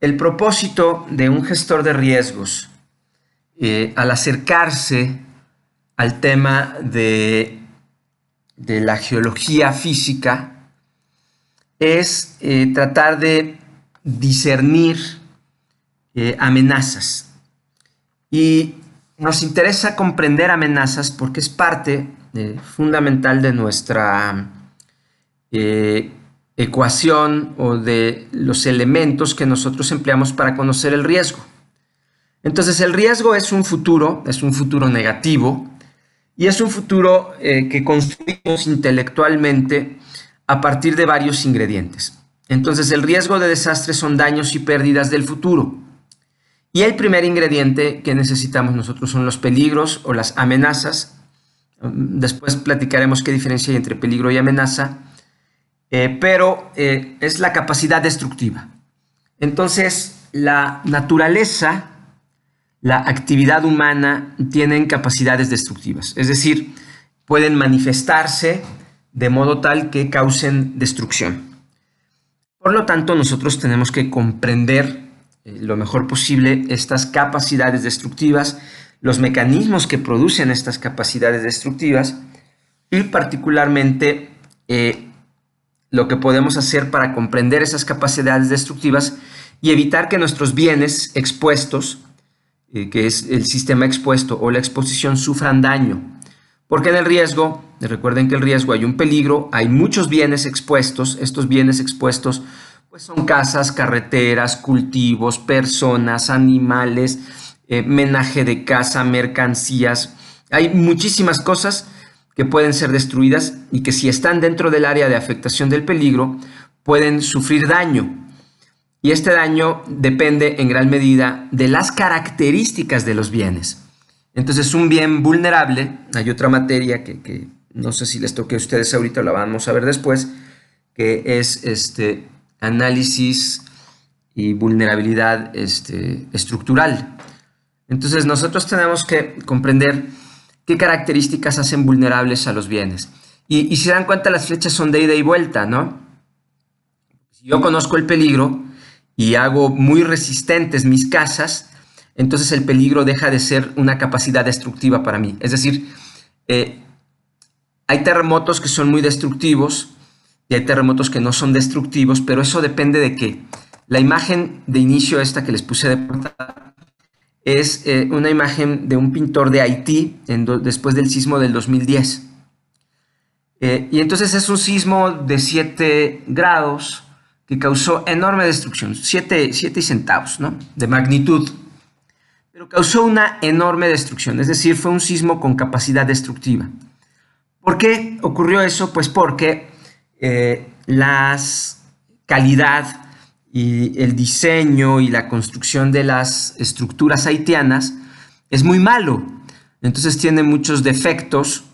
el propósito de un gestor de riesgos eh, al acercarse al tema de, de la geología física es eh, tratar de discernir eh, amenazas. Y nos interesa comprender amenazas porque es parte fundamental de nuestra eh, ecuación o de los elementos que nosotros empleamos para conocer el riesgo. Entonces el riesgo es un futuro, es un futuro negativo y es un futuro eh, que construimos intelectualmente a partir de varios ingredientes. Entonces el riesgo de desastre son daños y pérdidas del futuro. Y el primer ingrediente que necesitamos nosotros son los peligros o las amenazas. Después platicaremos qué diferencia hay entre peligro y amenaza. Eh, pero eh, es la capacidad destructiva. Entonces, la naturaleza, la actividad humana tienen capacidades destructivas, es decir, pueden manifestarse de modo tal que causen destrucción. Por lo tanto, nosotros tenemos que comprender eh, lo mejor posible estas capacidades destructivas, los mecanismos que producen estas capacidades destructivas y particularmente lo que podemos hacer para comprender esas capacidades destructivas y evitar que nuestros bienes expuestos, eh, que es el sistema expuesto o la exposición, sufran daño. Porque en el riesgo, recuerden que el riesgo hay un peligro, hay muchos bienes expuestos, estos bienes expuestos pues son casas, carreteras, cultivos, personas, animales, eh, menaje de casa, mercancías, hay muchísimas cosas que pueden ser destruidas y que si están dentro del área de afectación del peligro, pueden sufrir daño. Y este daño depende en gran medida de las características de los bienes. Entonces, un bien vulnerable, hay otra materia que, no sé si les toque a ustedes ahorita, la vamos a ver después, que es este análisis y vulnerabilidad este, estructural. Entonces, nosotros tenemos que comprender qué características hacen vulnerables a los bienes. Y, si se dan cuenta, las flechas son de ida y vuelta, ¿no? Si yo conozco el peligro y hago muy resistentes mis casas, entonces el peligro deja de ser una capacidad destructiva para mí. Es decir, eh, hay terremotos que son muy destructivos y hay terremotos que no son destructivos, pero eso depende de qué. La imagen de inicio esta que les puse de portada es eh, una imagen de un pintor de Haití en después del sismo del 2010. Eh, y entonces es un sismo de 7 grados que causó enorme destrucción, 7, centavos ¿no? de magnitud, pero causó una enorme destrucción, es decir, fue un sismo con capacidad destructiva. ¿Por qué ocurrió eso? Pues porque eh, la calidad y el diseño y la construcción de las estructuras haitianas es muy malo. Entonces tiene muchos defectos,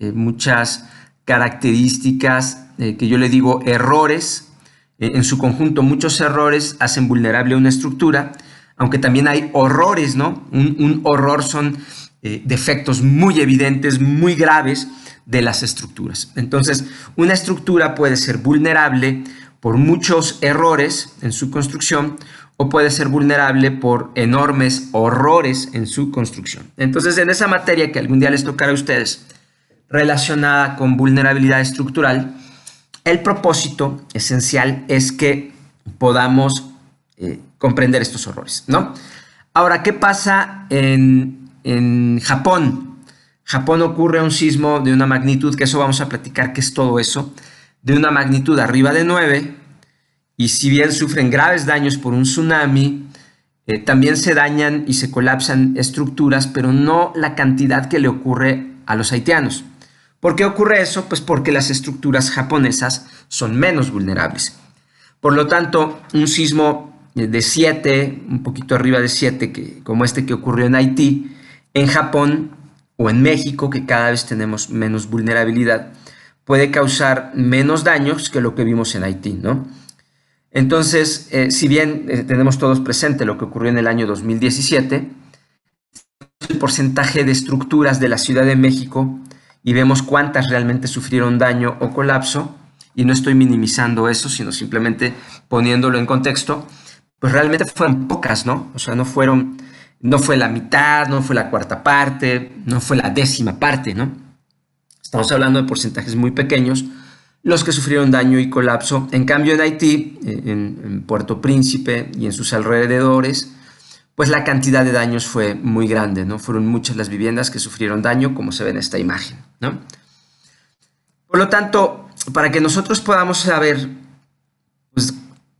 eh, muchas características eh, que yo le digo errores. Eh, en su conjunto muchos errores hacen vulnerable una estructura, aunque también hay horrores, ¿no? un horror son defectos muy evidentes, muy graves de las estructuras. Entonces, una estructura puede ser vulnerable por muchos errores en su construcción o puede ser vulnerable por enormes horrores en su construcción. Entonces, en esa materia que algún día les tocará a ustedes, relacionada con vulnerabilidad estructural, el propósito esencial es que podamos eh, comprender estos horrores, ¿no? Ahora, ¿qué pasa en, en Japón? Japón ocurre un sismo de una magnitud, que eso vamos a platicar que es todo eso de una magnitud arriba de 9 y si bien sufren graves daños por un tsunami, eh, también se dañan y se colapsan estructuras, pero no la cantidad que le ocurre a los haitianos. ¿Por qué ocurre eso? Pues porque las estructuras japonesas son menos vulnerables. Por lo tanto, un sismo eh, de 7, un poquito arriba de 7, como este que ocurrió en Haití, en Japón o en México, que cada vez tenemos menos vulnerabilidad, puede causar menos daños que lo que vimos en Haití, ¿no? Entonces, eh, si bien eh, tenemos todos presente lo que ocurrió en el año 2017, el porcentaje de estructuras de la Ciudad de México y vemos cuántas realmente sufrieron daño o colapso, y no estoy minimizando eso, sino simplemente poniéndolo en contexto, pues realmente fueron pocas, ¿no? O sea, no fueron, no fue la mitad, no fue la cuarta parte, no fue la décima parte, ¿no? Estamos hablando de porcentajes muy pequeños los que sufrieron daño y colapso. En cambio, en Haití, en, Puerto Príncipe y en sus alrededores, pues la cantidad de daños fue muy grande, ¿no? Fueron muchas las viviendas que sufrieron daño, como se ve en esta imagen, Por lo tanto, para que nosotros podamos saber pues,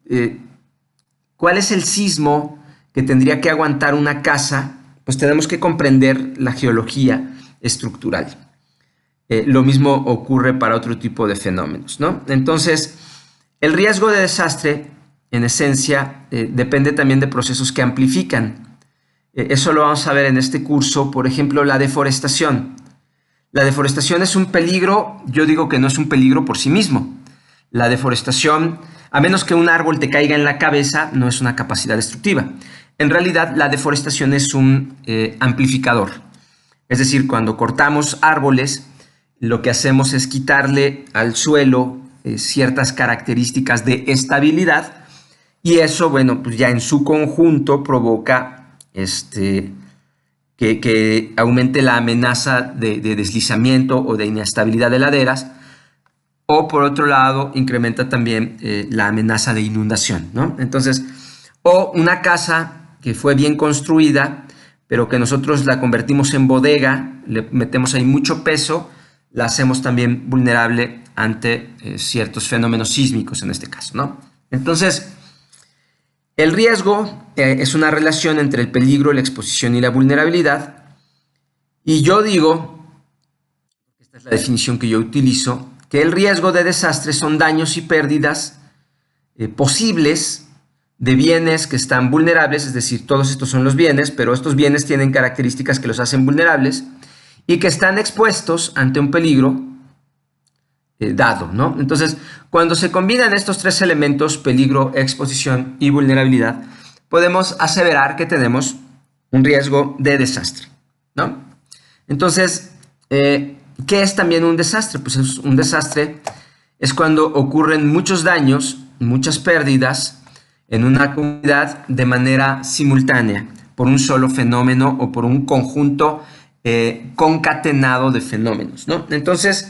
eh, cuál es el sismo que tendría que aguantar una casa, pues tenemos que comprender la geología estructural. Eh, lo mismo ocurre para otro tipo de fenómenos, ¿no? Entonces, el riesgo de desastre, en esencia, eh, depende también de procesos que amplifican. Eh, eso lo vamos a ver en este curso, por ejemplo, la deforestación. La deforestación es un peligro, yo digo que no es un peligro por sí mismo. La deforestación, a menos que un árbol te caiga en la cabeza, no es una capacidad destructiva. En realidad, la deforestación es un amplificador. Es decir, cuando cortamos árboles, lo que hacemos es quitarle al suelo eh, ciertas características de estabilidad y eso, bueno, pues ya en su conjunto provoca este, que, aumente la amenaza de, deslizamiento o de inestabilidad de laderas o por otro lado incrementa también eh, la amenaza de inundación, ¿no? Entonces, o una casa que fue bien construida, pero que nosotros la convertimos en bodega, le metemos ahí mucho peso la hacemos también vulnerable ante eh, ciertos fenómenos sísmicos en este caso, ¿no? Entonces, el riesgo eh, es una relación entre el peligro, la exposición y la vulnerabilidad. Y yo digo, esta es la definición que yo utilizo, que el riesgo de desastre son daños y pérdidas eh, posibles de bienes que están vulnerables, es decir, todos estos son los bienes, pero estos bienes tienen características que los hacen vulnerables y que están expuestos ante un peligro eh, dado, ¿no? Entonces, cuando se combinan estos tres elementos, peligro, exposición y vulnerabilidad, podemos aseverar que tenemos un riesgo de desastre, ¿no? Entonces, eh, ¿qué es también un desastre? Pues es un desastre es cuando ocurren muchos daños, muchas pérdidas en una comunidad de manera simultánea, por un solo fenómeno o por un conjunto de eh, concatenado de fenómenos, Entonces,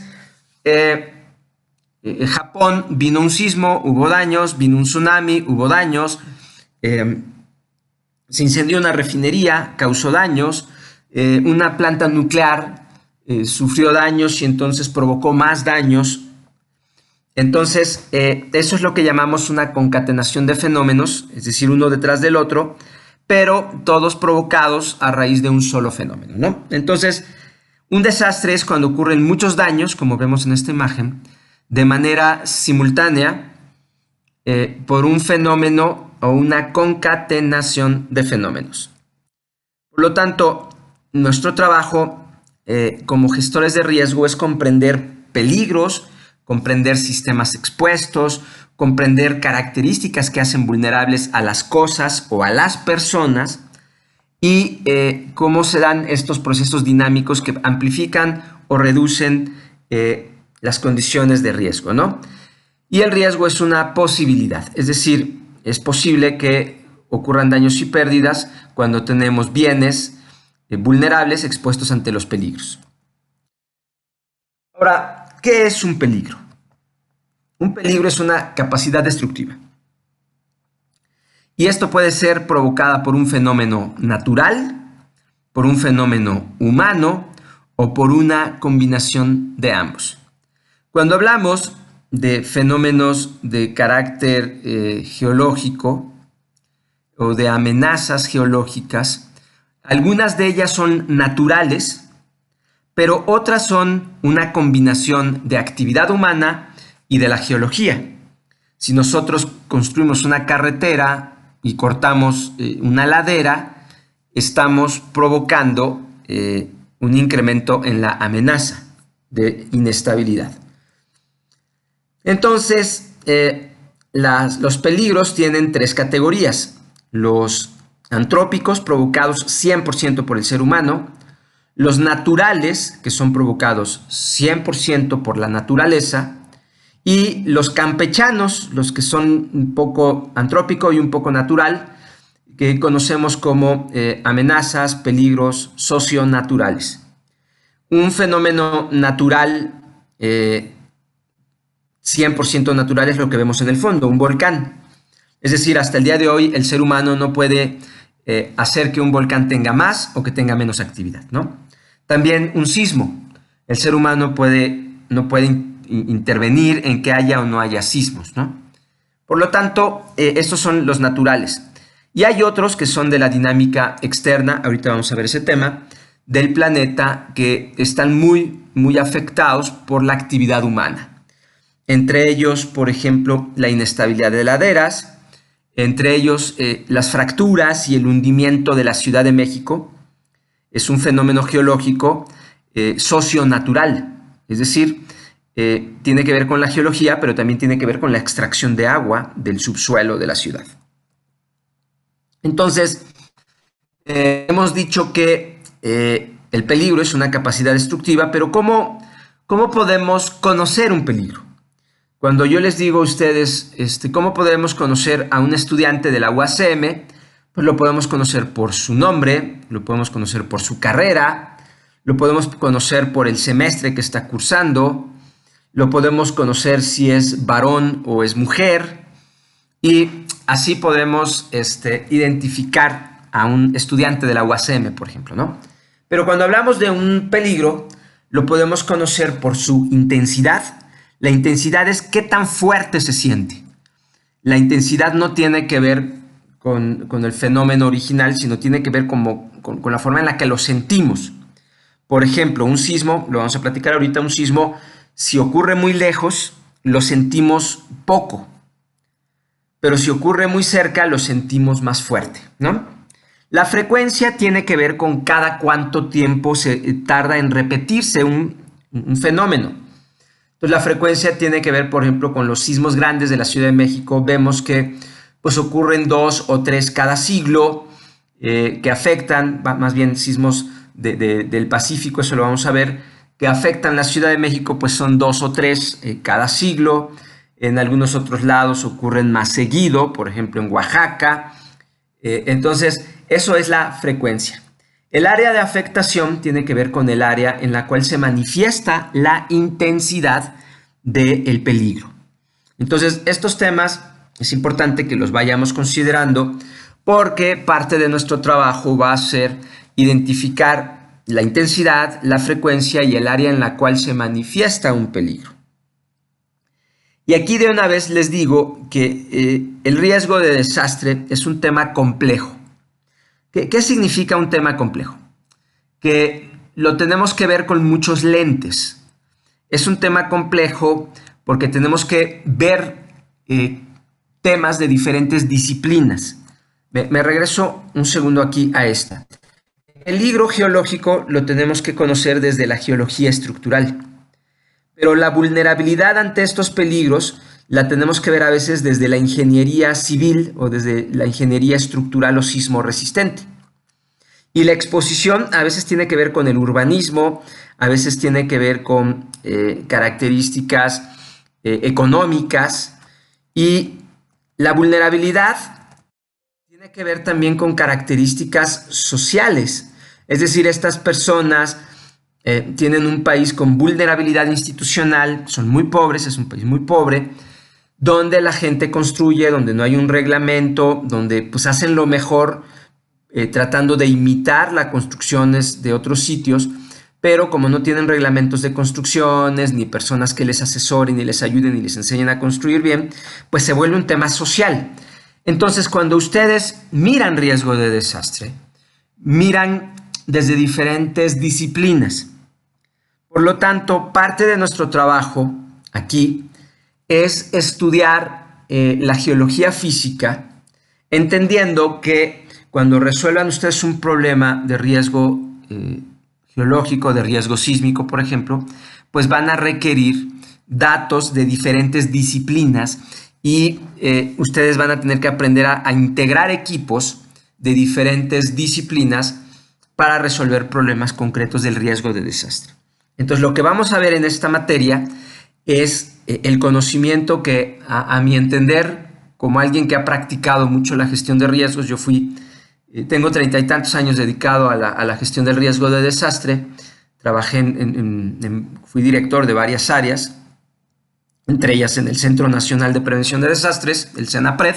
en eh, eh, Japón vino un sismo, hubo daños, vino un tsunami, hubo daños, se incendió una refinería, causó daños, una planta nuclear sufrió daños y entonces provocó más daños. Entonces, eso es lo que llamamos una concatenación de fenómenos, es decir, uno detrás del otro, pero todos provocados a raíz de un solo fenómeno, ¿no? Entonces, un desastre es cuando ocurren muchos daños, como vemos en esta imagen, de manera simultánea eh, por un fenómeno o una concatenación de fenómenos. Por lo tanto, nuestro trabajo eh, como gestores de riesgo es comprender peligros comprender sistemas expuestos, comprender características que hacen vulnerables a las cosas o a las personas y eh, cómo se dan estos procesos dinámicos que amplifican o reducen eh, las condiciones de riesgo, Y el riesgo es una posibilidad, es decir, es posible que ocurran daños y pérdidas cuando tenemos bienes eh, vulnerables expuestos ante los peligros. Ahora, ¿Qué es un peligro? Un peligro es una capacidad destructiva. Y esto puede ser provocada por un fenómeno natural, por un fenómeno humano o por una combinación de ambos. Cuando hablamos de fenómenos de carácter eh, geológico o de amenazas geológicas, algunas de ellas son naturales pero otras son una combinación de actividad humana y de la geología. Si nosotros construimos una carretera y cortamos eh, una ladera, estamos provocando eh, un incremento en la amenaza de inestabilidad. Entonces, eh, los peligros tienen tres categorías. Los antrópicos provocados 100% por el ser humano, los naturales, que son provocados 100% por la naturaleza, y los campechanos, los que son un poco antrópico y un poco natural, que conocemos como eh, amenazas, peligros socionaturales. Un fenómeno natural, 100% eh, natural es lo que vemos en el fondo, un volcán. Es decir, hasta el día de hoy el ser humano no puede eh, hacer que un volcán tenga más o que tenga menos actividad, ¿no? También un sismo. El ser humano puede, no puede intervenir en que haya o no haya sismos, Por lo tanto, eh, estos son los naturales. Y hay otros que son de la dinámica externa, ahorita vamos a ver ese tema, del planeta que están muy, muy afectados por la actividad humana. Entre ellos, por ejemplo, la inestabilidad de laderas, entre ellos eh, las fracturas y el hundimiento de la Ciudad de México, es un fenómeno geológico eh, socio-natural, es decir, eh, tiene que ver con la geología, pero también tiene que ver con la extracción de agua del subsuelo de la ciudad. Entonces, eh, hemos dicho que el peligro es una capacidad destructiva, pero ¿cómo, ¿cómo podemos conocer un peligro? Cuando yo les digo a ustedes, este, ¿cómo podemos conocer a un estudiante de la UACM? pues lo podemos conocer por su nombre, lo podemos conocer por su carrera, lo podemos conocer por el semestre que está cursando, lo podemos conocer si es varón o es mujer, y así podemos este, identificar a un estudiante de la UACM, por ejemplo, ¿no? Pero cuando hablamos de un peligro, lo podemos conocer por su intensidad. La intensidad es qué tan fuerte se siente. La intensidad no tiene que ver con, el fenómeno original, sino tiene que ver con, la forma en la que lo sentimos. Por ejemplo, un sismo, lo vamos a platicar ahorita, un sismo, si ocurre muy lejos, lo sentimos poco, pero si ocurre muy cerca, lo sentimos más fuerte, ¿no? La frecuencia tiene que ver con cada cuánto tiempo se tarda en repetirse un, un fenómeno. Entonces, la frecuencia tiene que ver, por ejemplo, con los sismos grandes de la Ciudad de México. Vemos que pues ocurren dos o tres cada siglo eh, que afectan, más bien sismos del Pacífico, eso lo vamos a ver, que afectan la Ciudad de México, pues son dos o tres eh, cada siglo. En algunos otros lados ocurren más seguido, por ejemplo en Oaxaca. Eh, entonces, eso es la frecuencia. El área de afectación tiene que ver con el área en la cual se manifiesta la intensidad del peligro. Entonces, estos temas es importante que los vayamos considerando porque parte de nuestro trabajo va a ser identificar la intensidad, la frecuencia y el área en la cual se manifiesta un peligro. Y aquí de una vez les digo que eh, el riesgo de desastre es un tema complejo. ¿Qué, significa un tema complejo? Que lo tenemos que ver con muchos lentes. Es un tema complejo porque tenemos que ver eh, temas de diferentes disciplinas. Me, regreso un segundo aquí a esta. El peligro geológico lo tenemos que conocer desde la geología estructural, pero la vulnerabilidad ante estos peligros la tenemos que ver a veces desde la ingeniería civil o desde la ingeniería estructural o sismo resistente. Y la exposición a veces tiene que ver con el urbanismo, a veces tiene que ver con eh, características eh, económicas y la vulnerabilidad tiene que ver también con características sociales, es decir, estas personas eh, tienen un país con vulnerabilidad institucional, son muy pobres, es un país muy pobre, donde la gente construye, donde no hay un reglamento, donde pues hacen lo mejor eh, tratando de imitar las construcciones de otros sitios pero como no tienen reglamentos de construcciones, ni personas que les asesoren, ni les ayuden, y les enseñen a construir bien, pues se vuelve un tema social. Entonces, cuando ustedes miran riesgo de desastre, miran desde diferentes disciplinas. Por lo tanto, parte de nuestro trabajo aquí es estudiar eh, la geología física, entendiendo que cuando resuelvan ustedes un problema de riesgo eh, geológico, de riesgo sísmico, por ejemplo, pues van a requerir datos de diferentes disciplinas y eh, ustedes van a tener que aprender a, integrar equipos de diferentes disciplinas para resolver problemas concretos del riesgo de desastre. Entonces, lo que vamos a ver en esta materia es eh, el conocimiento que, a, a mi entender, como alguien que ha practicado mucho la gestión de riesgos, yo fui eh, tengo treinta y tantos años dedicado a la, gestión del riesgo de desastre. Trabajé en, fui director de varias áreas, entre ellas en el Centro Nacional de Prevención de Desastres, el CENAPRED,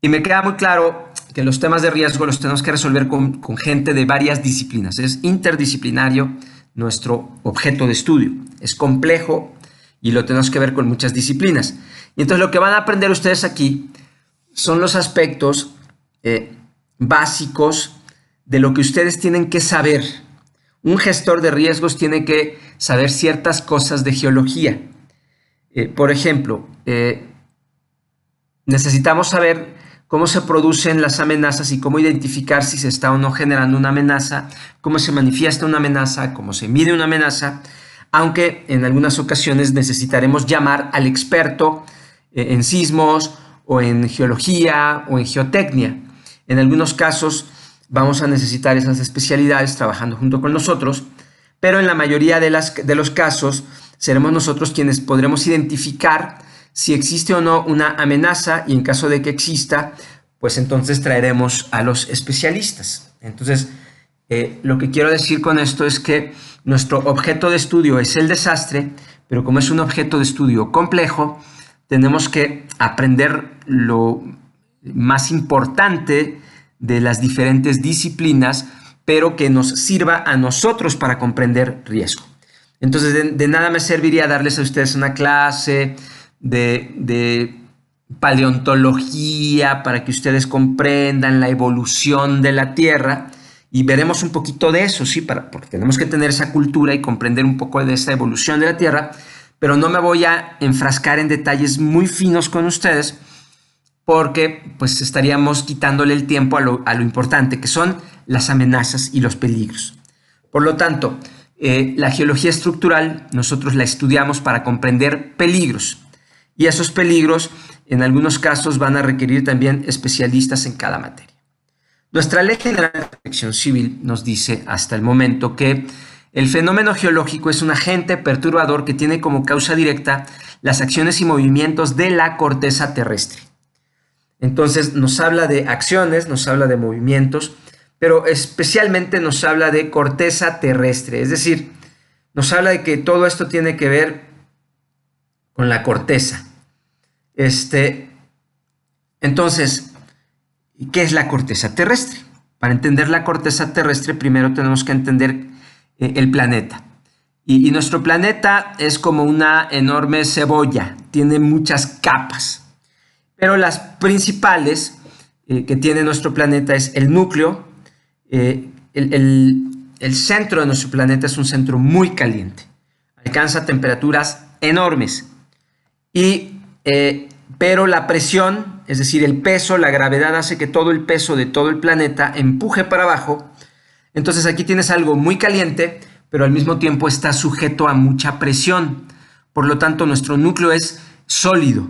y me queda muy claro que los temas de riesgo los tenemos que resolver con, gente de varias disciplinas. Es interdisciplinario nuestro objeto de estudio. Es complejo y lo tenemos que ver con muchas disciplinas. Y entonces lo que van a aprender ustedes aquí son los aspectos eh, básicos de lo que ustedes tienen que saber. Un gestor de riesgos tiene que saber ciertas cosas de geología. Eh, por ejemplo, eh, necesitamos saber cómo se producen las amenazas y cómo identificar si se está o no generando una amenaza, cómo se manifiesta una amenaza, cómo se mide una amenaza, aunque en algunas ocasiones necesitaremos llamar al experto eh, en sismos o en geología o en geotecnia. En algunos casos vamos a necesitar esas especialidades trabajando junto con nosotros, pero en la mayoría de, las, de los casos seremos nosotros quienes podremos identificar si existe o no una amenaza y en caso de que exista, pues entonces traeremos a los especialistas. Entonces, eh, lo que quiero decir con esto es que nuestro objeto de estudio es el desastre, pero como es un objeto de estudio complejo, tenemos que aprender lo más importante de las diferentes disciplinas, pero que nos sirva a nosotros para comprender riesgo. Entonces, de, nada me serviría darles a ustedes una clase de, de paleontología para que ustedes comprendan la evolución de la Tierra y veremos un poquito de eso, sí, porque tenemos que tener esa cultura y comprender un poco de esa evolución de la Tierra, pero no me voy a enfrascar en detalles muy finos con ustedes, porque pues estaríamos quitándole el tiempo a lo, importante, que son las amenazas y los peligros. Por lo tanto, eh, la geología estructural nosotros la estudiamos para comprender peligros y esos peligros en algunos casos van a requerir también especialistas en cada materia. Nuestra Ley General de Protección Civil nos dice hasta el momento que el fenómeno geológico es un agente perturbador que tiene como causa directa las acciones y movimientos de la corteza terrestre. Entonces nos habla de acciones, nos habla de movimientos, pero especialmente nos habla de corteza terrestre, es decir, nos habla de que todo esto tiene que ver con la corteza. Este, entonces, ¿qué es la corteza terrestre? Para entender la corteza terrestre, primero tenemos que entender eh, el planeta. Y, y nuestro planeta es como una enorme cebolla, tiene muchas capas pero las principales eh, que tiene nuestro planeta es el núcleo. Eh, el, centro de nuestro planeta es un centro muy caliente, alcanza temperaturas enormes, eh, pero la presión, es decir, el peso, la gravedad hace que todo el peso de todo el planeta empuje para abajo. Entonces aquí tienes algo muy caliente, pero al mismo tiempo está sujeto a mucha presión. Por lo tanto, nuestro núcleo es sólido.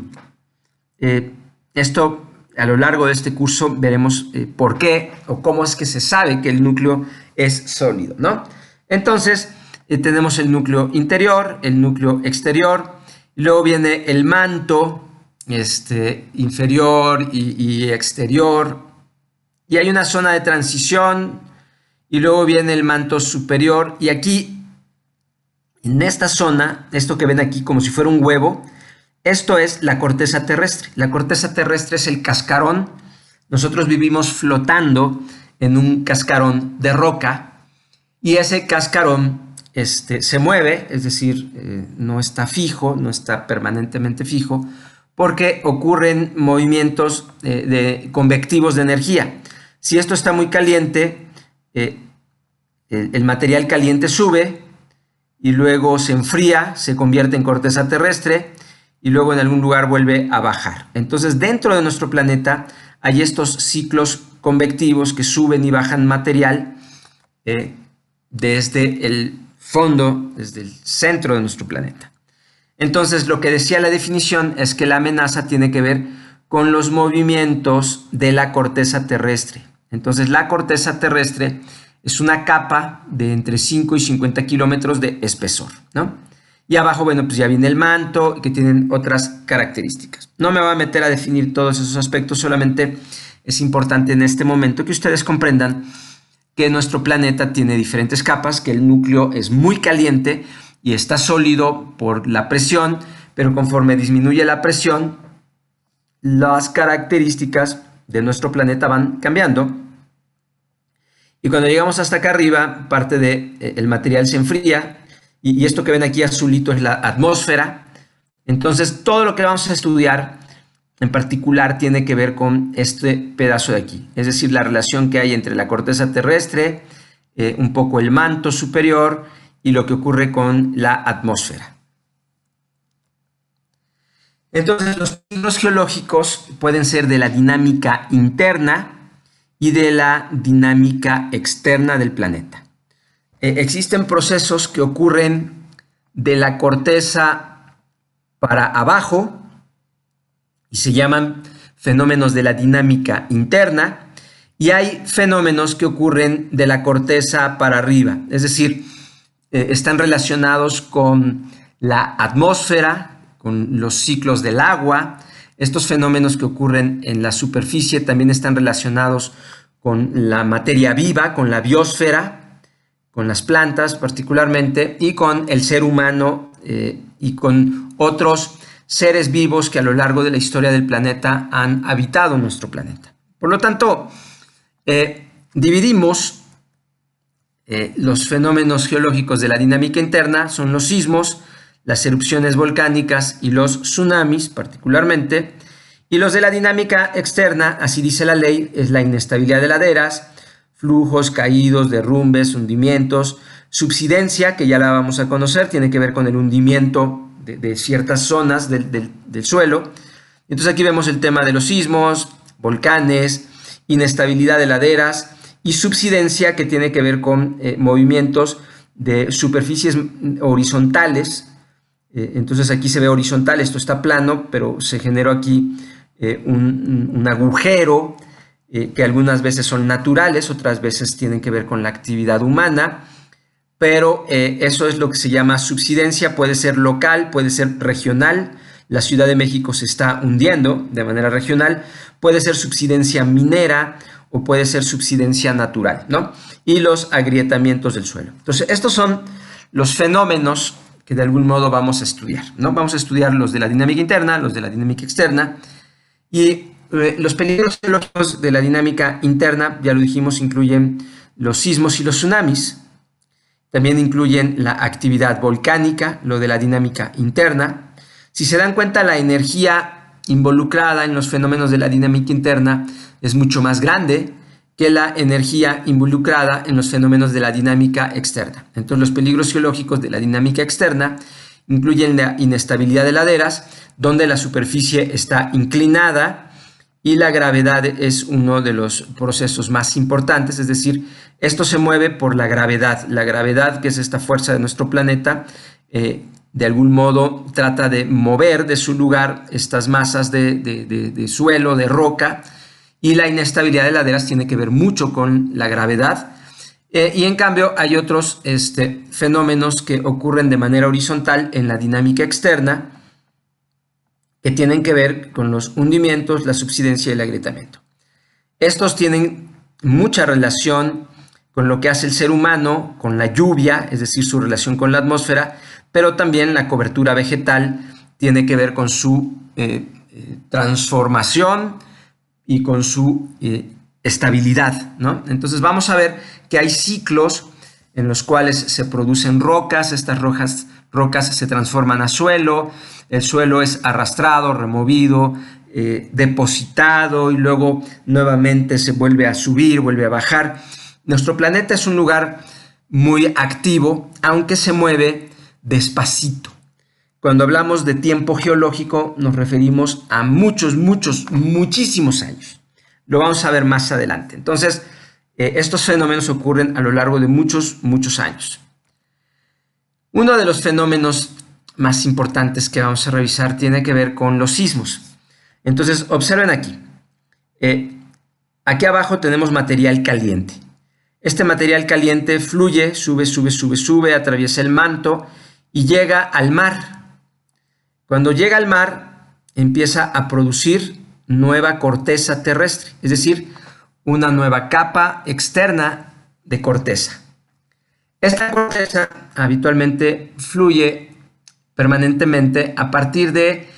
Esto a lo largo de este curso veremos eh, por qué o cómo es que se sabe que el núcleo es sólido, ¿no? Entonces, eh, tenemos el núcleo interior, el núcleo exterior, luego viene el manto este, inferior y exterior, y hay una zona de transición, y luego viene el manto superior, y aquí, en esta zona, esto que ven aquí como si fuera un huevo, esto es la corteza terrestre. La corteza terrestre es el cascarón. Nosotros vivimos flotando en un cascarón de roca y ese cascarón este, se mueve, es decir, eh, no está fijo, no está permanentemente fijo, porque ocurren movimientos eh, de, convectivos de energía. Si esto está muy caliente, eh, el material caliente sube y luego se enfría, se convierte en corteza terrestre y luego en algún lugar vuelve a bajar. Entonces, dentro de nuestro planeta hay estos ciclos convectivos que suben y bajan material eh, desde el fondo, desde el centro de nuestro planeta. Entonces, lo que decía la definición es que la amenaza tiene que ver con los movimientos de la corteza terrestre. Entonces, la corteza terrestre es una capa de entre 5 y 50 kilómetros de espesor, ¿no? Y abajo, bueno, pues ya viene el manto, que tienen otras características. No me voy a meter a definir todos esos aspectos, solamente es importante en este momento que ustedes comprendan que nuestro planeta tiene diferentes capas, que el núcleo es muy caliente y está sólido por la presión, pero conforme disminuye la presión, las características de nuestro planeta van cambiando. Y cuando llegamos hasta acá arriba, parte del de, eh, el material se enfría, y, esto que ven aquí azulito es la atmósfera. Entonces, todo lo que vamos a estudiar en particular tiene que ver con este pedazo de aquí, es decir, la relación que hay entre la corteza terrestre, eh, un poco el manto superior y lo que ocurre con la atmósfera. Entonces, los signos geológicos pueden ser de la dinámica interna y de la dinámica externa del planeta. Eh, existen procesos que ocurren de la corteza para abajo y se llaman fenómenos de la dinámica interna y hay fenómenos que ocurren de la corteza para arriba, es decir, eh, están relacionados con la atmósfera, con los ciclos del agua, estos fenómenos que ocurren en la superficie también están relacionados con la materia viva, con la biosfera, con las plantas particularmente y con el ser humano eh, y con otros seres vivos que a lo largo de la historia del planeta han habitado nuestro planeta. Por lo tanto, eh, dividimos eh, los fenómenos geológicos de la dinámica interna, son los sismos, las erupciones volcánicas y los tsunamis particularmente, y los de la dinámica externa, así dice la ley, es la inestabilidad de laderas, flujos, caídos, derrumbes, hundimientos. Subsidencia, que ya la vamos a conocer, tiene que ver con el hundimiento de, ciertas zonas del, suelo. Entonces aquí vemos el tema de los sismos, volcanes, inestabilidad de laderas y subsidencia que tiene que ver con eh, movimientos de superficies mm, horizontales. Eh, entonces aquí se ve horizontal, esto está plano, pero se generó aquí eh, un, un, agujero eh, que algunas veces son naturales, otras veces tienen que ver con la actividad humana, pero eh, eso es lo que se llama subsidencia, puede ser local, puede ser regional, la Ciudad de México se está hundiendo de manera regional, puede ser subsidencia minera o puede ser subsidencia natural, ¿no? Y los agrietamientos del suelo. Entonces, estos son los fenómenos que de algún modo vamos a estudiar, ¿no? Vamos a estudiar los de la dinámica interna, los de la dinámica externa, y eh, los peligros geológicos de la dinámica interna, ya lo dijimos, incluyen los sismos y los tsunamis, también incluyen la actividad volcánica, lo de la dinámica interna. Si se dan cuenta, la energía involucrada en los fenómenos de la dinámica interna es mucho más grande que la energía involucrada en los fenómenos de la dinámica externa. Entonces, los peligros geológicos de la dinámica externa incluyen la inestabilidad de laderas, donde la superficie está inclinada, y la gravedad es uno de los procesos más importantes, es decir, esto se mueve por la gravedad. La gravedad, que es esta fuerza de nuestro planeta, eh, de algún modo trata de mover de su lugar estas masas de, suelo, de roca, y la inestabilidad de laderas tiene que ver mucho con la gravedad. Eh, y en cambio hay otros este, fenómenos que ocurren de manera horizontal en la dinámica externa, que tienen que ver con los hundimientos, la subsidencia y el agrietamiento. Estos tienen mucha relación con lo que hace el ser humano, con la lluvia, es decir, su relación con la atmósfera, pero también la cobertura vegetal tiene que ver con su eh, eh, transformación y con su eh, estabilidad. Entonces vamos a ver que hay ciclos en los cuales se producen rocas, estas rocas se transforman a suelo, el suelo es arrastrado, removido, eh, depositado y luego nuevamente se vuelve a subir, vuelve a bajar. Nuestro planeta es un lugar muy activo, aunque se mueve despacito. Cuando hablamos de tiempo geológico nos referimos a muchos, muchos, muchísimos años. Lo vamos a ver más adelante. Entonces, eh, estos fenómenos ocurren a lo largo de muchos, muchos años. Uno de los fenómenos más importantes que vamos a revisar tiene que ver con los sismos. Entonces, observen aquí. Eh, aquí abajo tenemos material caliente. Este material caliente fluye, sube, sube, sube, sube, atraviesa el manto y llega al mar. Cuando llega al mar, empieza a producir nueva corteza terrestre, es decir, una nueva capa externa de corteza. Esta corteza habitualmente fluye permanentemente a partir de,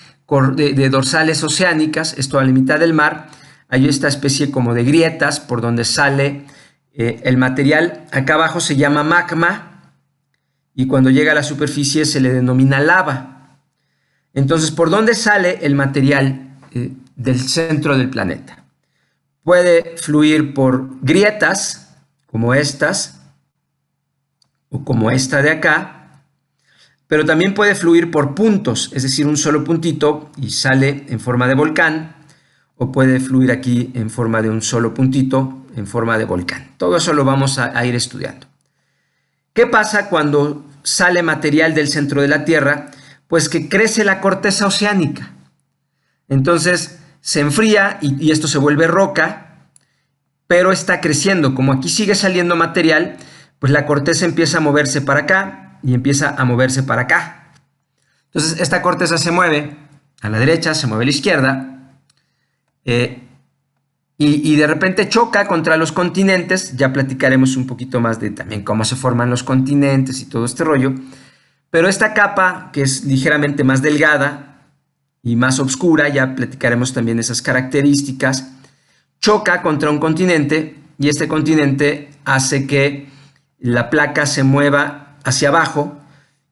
dorsales oceánicas, esto a la mitad del mar, hay esta especie como de grietas por donde sale eh, el material. Acá abajo se llama magma y cuando llega a la superficie se le denomina lava. Entonces, ¿por dónde sale el material eh, del centro del planeta? Puede fluir por grietas como estas o como esta de acá, pero también puede fluir por puntos, es decir, un solo puntito y sale en forma de volcán, o puede fluir aquí en forma de un solo puntito, en forma de volcán. Todo eso lo vamos a, ir estudiando. ¿Qué pasa cuando sale material del centro de la Tierra? Pues que crece la corteza oceánica. Entonces se enfría y esto se vuelve roca, pero está creciendo. Como aquí sigue saliendo material, pues la corteza empieza a moverse para acá, y empieza a moverse para acá. Entonces esta corteza se mueve a la derecha, se mueve a la izquierda eh, y, y, de repente choca contra los continentes. Ya platicaremos un poquito más de también cómo se forman los continentes y todo este rollo. Pero esta capa, que es ligeramente más delgada y más oscura, ya platicaremos también esas características, choca contra un continente y este continente hace que la placa se mueva hacia abajo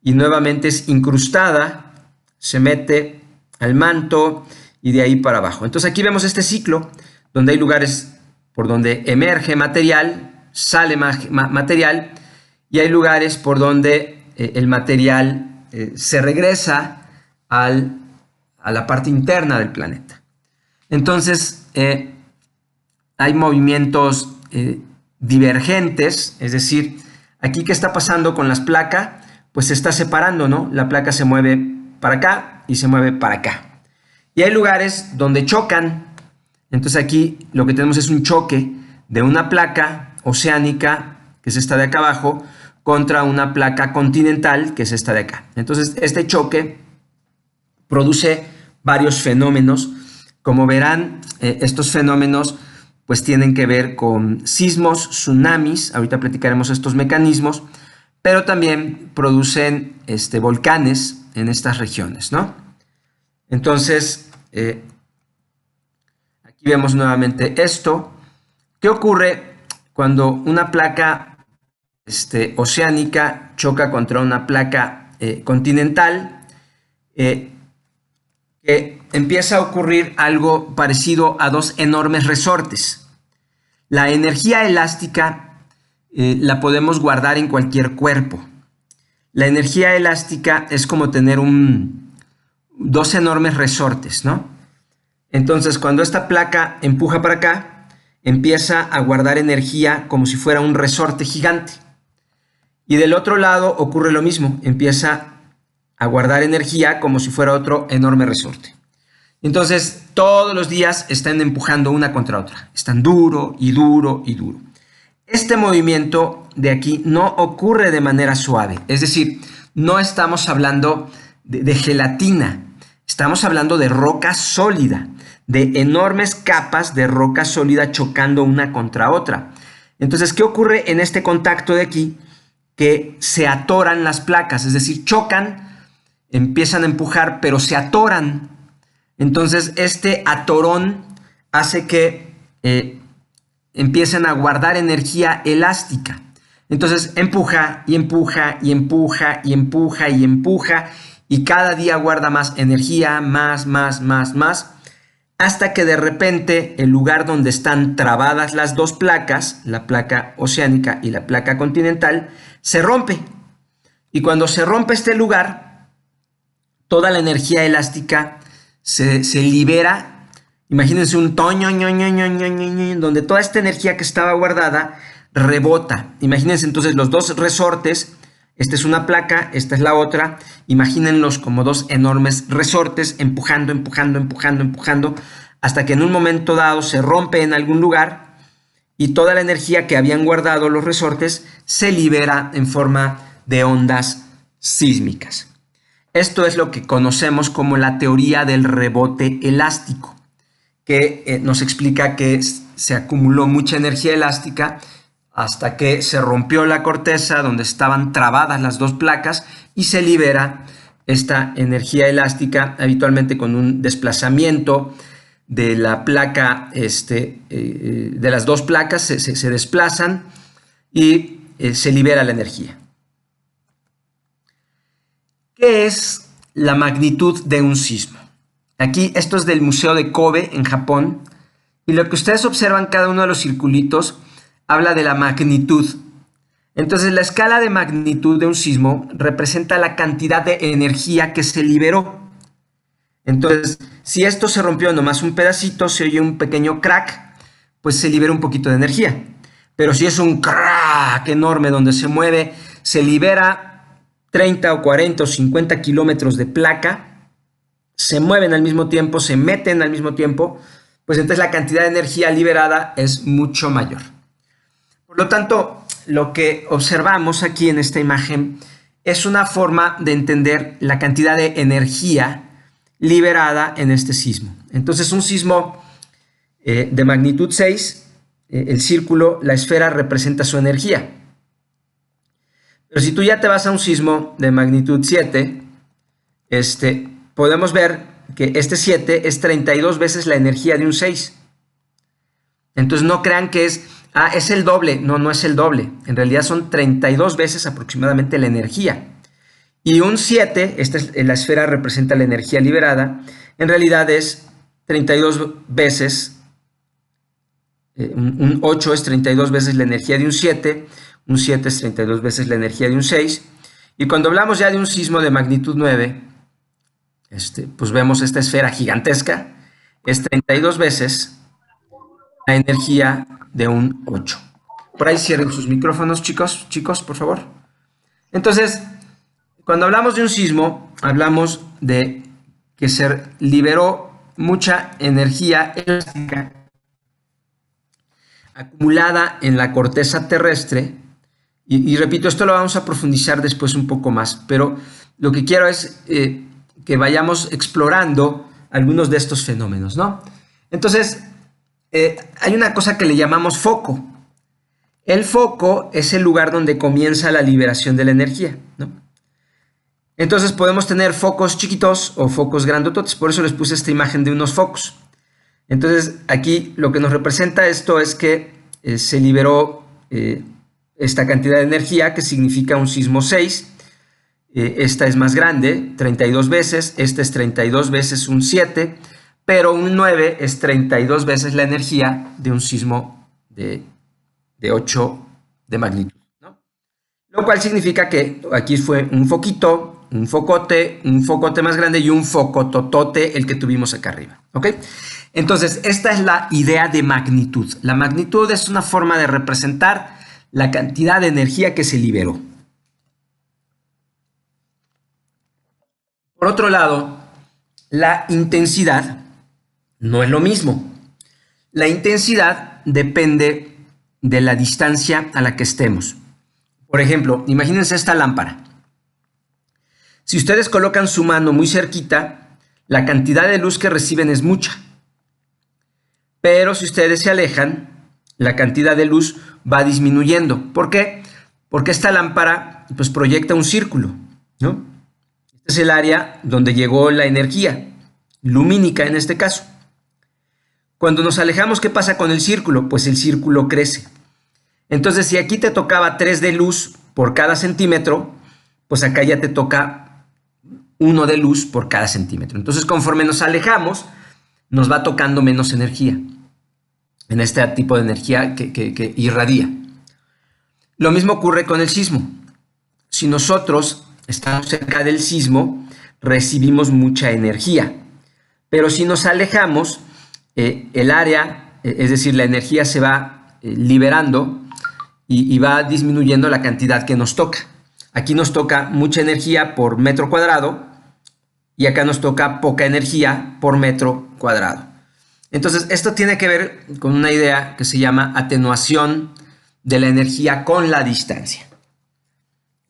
y nuevamente es incrustada, se mete al manto y de ahí para abajo. Entonces aquí vemos este ciclo donde hay lugares por donde emerge material, sale material y hay lugares por donde eh, el material eh, se regresa al, a la parte interna del planeta. Entonces eh, hay movimientos divergentes, es decir, Aquí, ¿qué está pasando con las placas? Pues se está separando, ¿no? La placa se mueve para acá y se mueve para acá. Y hay lugares donde chocan. Entonces aquí lo que tenemos es un choque de una placa oceánica, que es esta de acá abajo, contra una placa continental, que es esta de acá. Entonces este choque produce varios fenómenos. Como verán, eh, estos fenómenos pues tienen que ver con sismos, tsunamis, ahorita platicaremos estos mecanismos, pero también producen este, volcanes en estas regiones, ¿no? Entonces, eh, aquí vemos nuevamente esto. ¿Qué ocurre cuando una placa este, oceánica choca contra una placa eh, continental? Eh, empieza a ocurrir algo parecido a dos enormes resortes. La energía elástica eh, la podemos guardar en cualquier cuerpo. La energía elástica es como tener un, dos enormes resortes, ¿no? Entonces, cuando esta placa empuja para acá, empieza a guardar energía como si fuera un resorte gigante. Y del otro lado ocurre lo mismo, empieza a guardar energía como si fuera otro enorme resorte. Entonces, todos los días están empujando una contra otra. Están duro y duro y duro. Este movimiento de aquí no ocurre de manera suave. Es decir, no estamos hablando de, gelatina. Estamos hablando de roca sólida, de enormes capas de roca sólida chocando una contra otra. Entonces, ¿qué ocurre en este contacto de aquí? Que se atoran las placas, es decir, chocan empiezan a empujar, pero se atoran. Entonces este atorón hace que eh, empiecen a guardar energía elástica. Entonces empuja y empuja y empuja y empuja y empuja y cada día guarda más energía, más, más, más, más, hasta que de repente el lugar donde están trabadas las dos placas, la placa oceánica y la placa continental, se rompe. Y cuando se rompe este lugar, toda la energía elástica se, libera. Imagínense un toño, donde toda esta energía que estaba guardada rebota. Imagínense entonces los dos resortes. Esta es una placa, esta es la otra. Imagínenlos como dos enormes resortes empujando, empujando, empujando, empujando, hasta que en un momento dado se rompe en algún lugar y toda la energía que habían guardado los resortes se libera en forma de ondas sísmicas. Esto es lo que conocemos como la teoría del rebote elástico, que eh, nos explica que se acumuló mucha energía elástica hasta que se rompió la corteza donde estaban trabadas las dos placas y se libera esta energía elástica habitualmente con un desplazamiento de la placa, este, eh, eh, de las dos placas se, desplazan y se libera la energía es la magnitud de un sismo? Aquí, esto es del Museo de Kobe en Japón. Y lo que ustedes observan, cada uno de los circulitos habla de la magnitud. Entonces, la escala de magnitud de un sismo representa la cantidad de energía que se liberó. Entonces, si esto se rompió nomás un pedacito, se oye un pequeño crack, pues se libera un poquito de energía. Pero si es un crack enorme donde se mueve, se libera 30 o 40 o 50 kilómetros de placa, se mueven al mismo tiempo, se meten al mismo tiempo, pues entonces la cantidad de energía liberada es mucho mayor. Por lo tanto, lo que observamos aquí en esta imagen es una forma de entender la cantidad de energía liberada en este sismo. Entonces, un sismo eh, de magnitud 6, eh, el círculo, la esfera representa su energía. Pero si tú ya te vas a un sismo de magnitud 7, este, podemos ver que este 7 es 32 veces la energía de un 6. Entonces no crean que es, ah, es el doble. No, no es el doble. En realidad son 32 veces aproximadamente la energía. Y un 7, esta la esfera representa la energía liberada, en realidad es 32 veces, eh, un 8 es 32 veces la energía de un 7, un 7 es 32 veces la energía de un 6. Y cuando hablamos ya de un sismo de magnitud 9, este, pues vemos esta esfera gigantesca, es 32 veces la energía de un 8. Por ahí cierren sus micrófonos, chicos, chicos, por favor. Entonces, cuando hablamos de un sismo, hablamos de que se liberó mucha energía elástica acumulada en la corteza terrestre y, repito, esto lo vamos a profundizar después un poco más, pero lo que quiero es eh, que vayamos explorando algunos de estos fenómenos, ¿no? Entonces, eh, hay una cosa que le llamamos foco. El foco es el lugar donde comienza la liberación de la energía, Entonces podemos tener focos chiquitos o focos grandototes, por eso les puse esta imagen de unos focos. Entonces aquí lo que nos representa esto es que eh, se liberó esta cantidad de energía, que significa un sismo 6. Eh, esta es más grande, 32 veces, esta es 32 veces un 7, pero un 9 es 32 veces la energía de un sismo de, 8 de magnitud. Lo cual significa que aquí fue un foquito, un focote, un focote más grande y un focototote el que tuvimos acá arriba. ¿ok? Entonces, esta es la idea de magnitud. La magnitud es una forma de representar la cantidad de energía que se liberó. Por otro lado, la intensidad no es lo mismo. La intensidad depende de la distancia a la que estemos. Por ejemplo, imagínense esta lámpara. Si ustedes colocan su mano muy cerquita, la cantidad de luz que reciben es mucha. Pero si ustedes se alejan, la cantidad de luz va disminuyendo. ¿Por qué? Porque esta lámpara pues, proyecta un círculo, ¿no? Este es el área donde llegó la energía, lumínica en este caso. Cuando nos alejamos, ¿qué pasa con el círculo? Pues el círculo crece. Entonces, si aquí te tocaba 3 de luz por cada centímetro, pues acá ya te toca 1 de luz por cada centímetro. Entonces, conforme nos alejamos, nos va tocando menos energía en este tipo de energía que, irradia. Lo mismo ocurre con el sismo. Si nosotros estamos cerca del sismo, recibimos mucha energía. Pero si nos alejamos, eh, el área, eh, es decir, la energía se va eh, liberando y, va disminuyendo la cantidad que nos toca. Aquí nos toca mucha energía por metro cuadrado y acá nos toca poca energía por metro cuadrado. Entonces, esto tiene que ver con una idea que se llama atenuación de la energía con la distancia.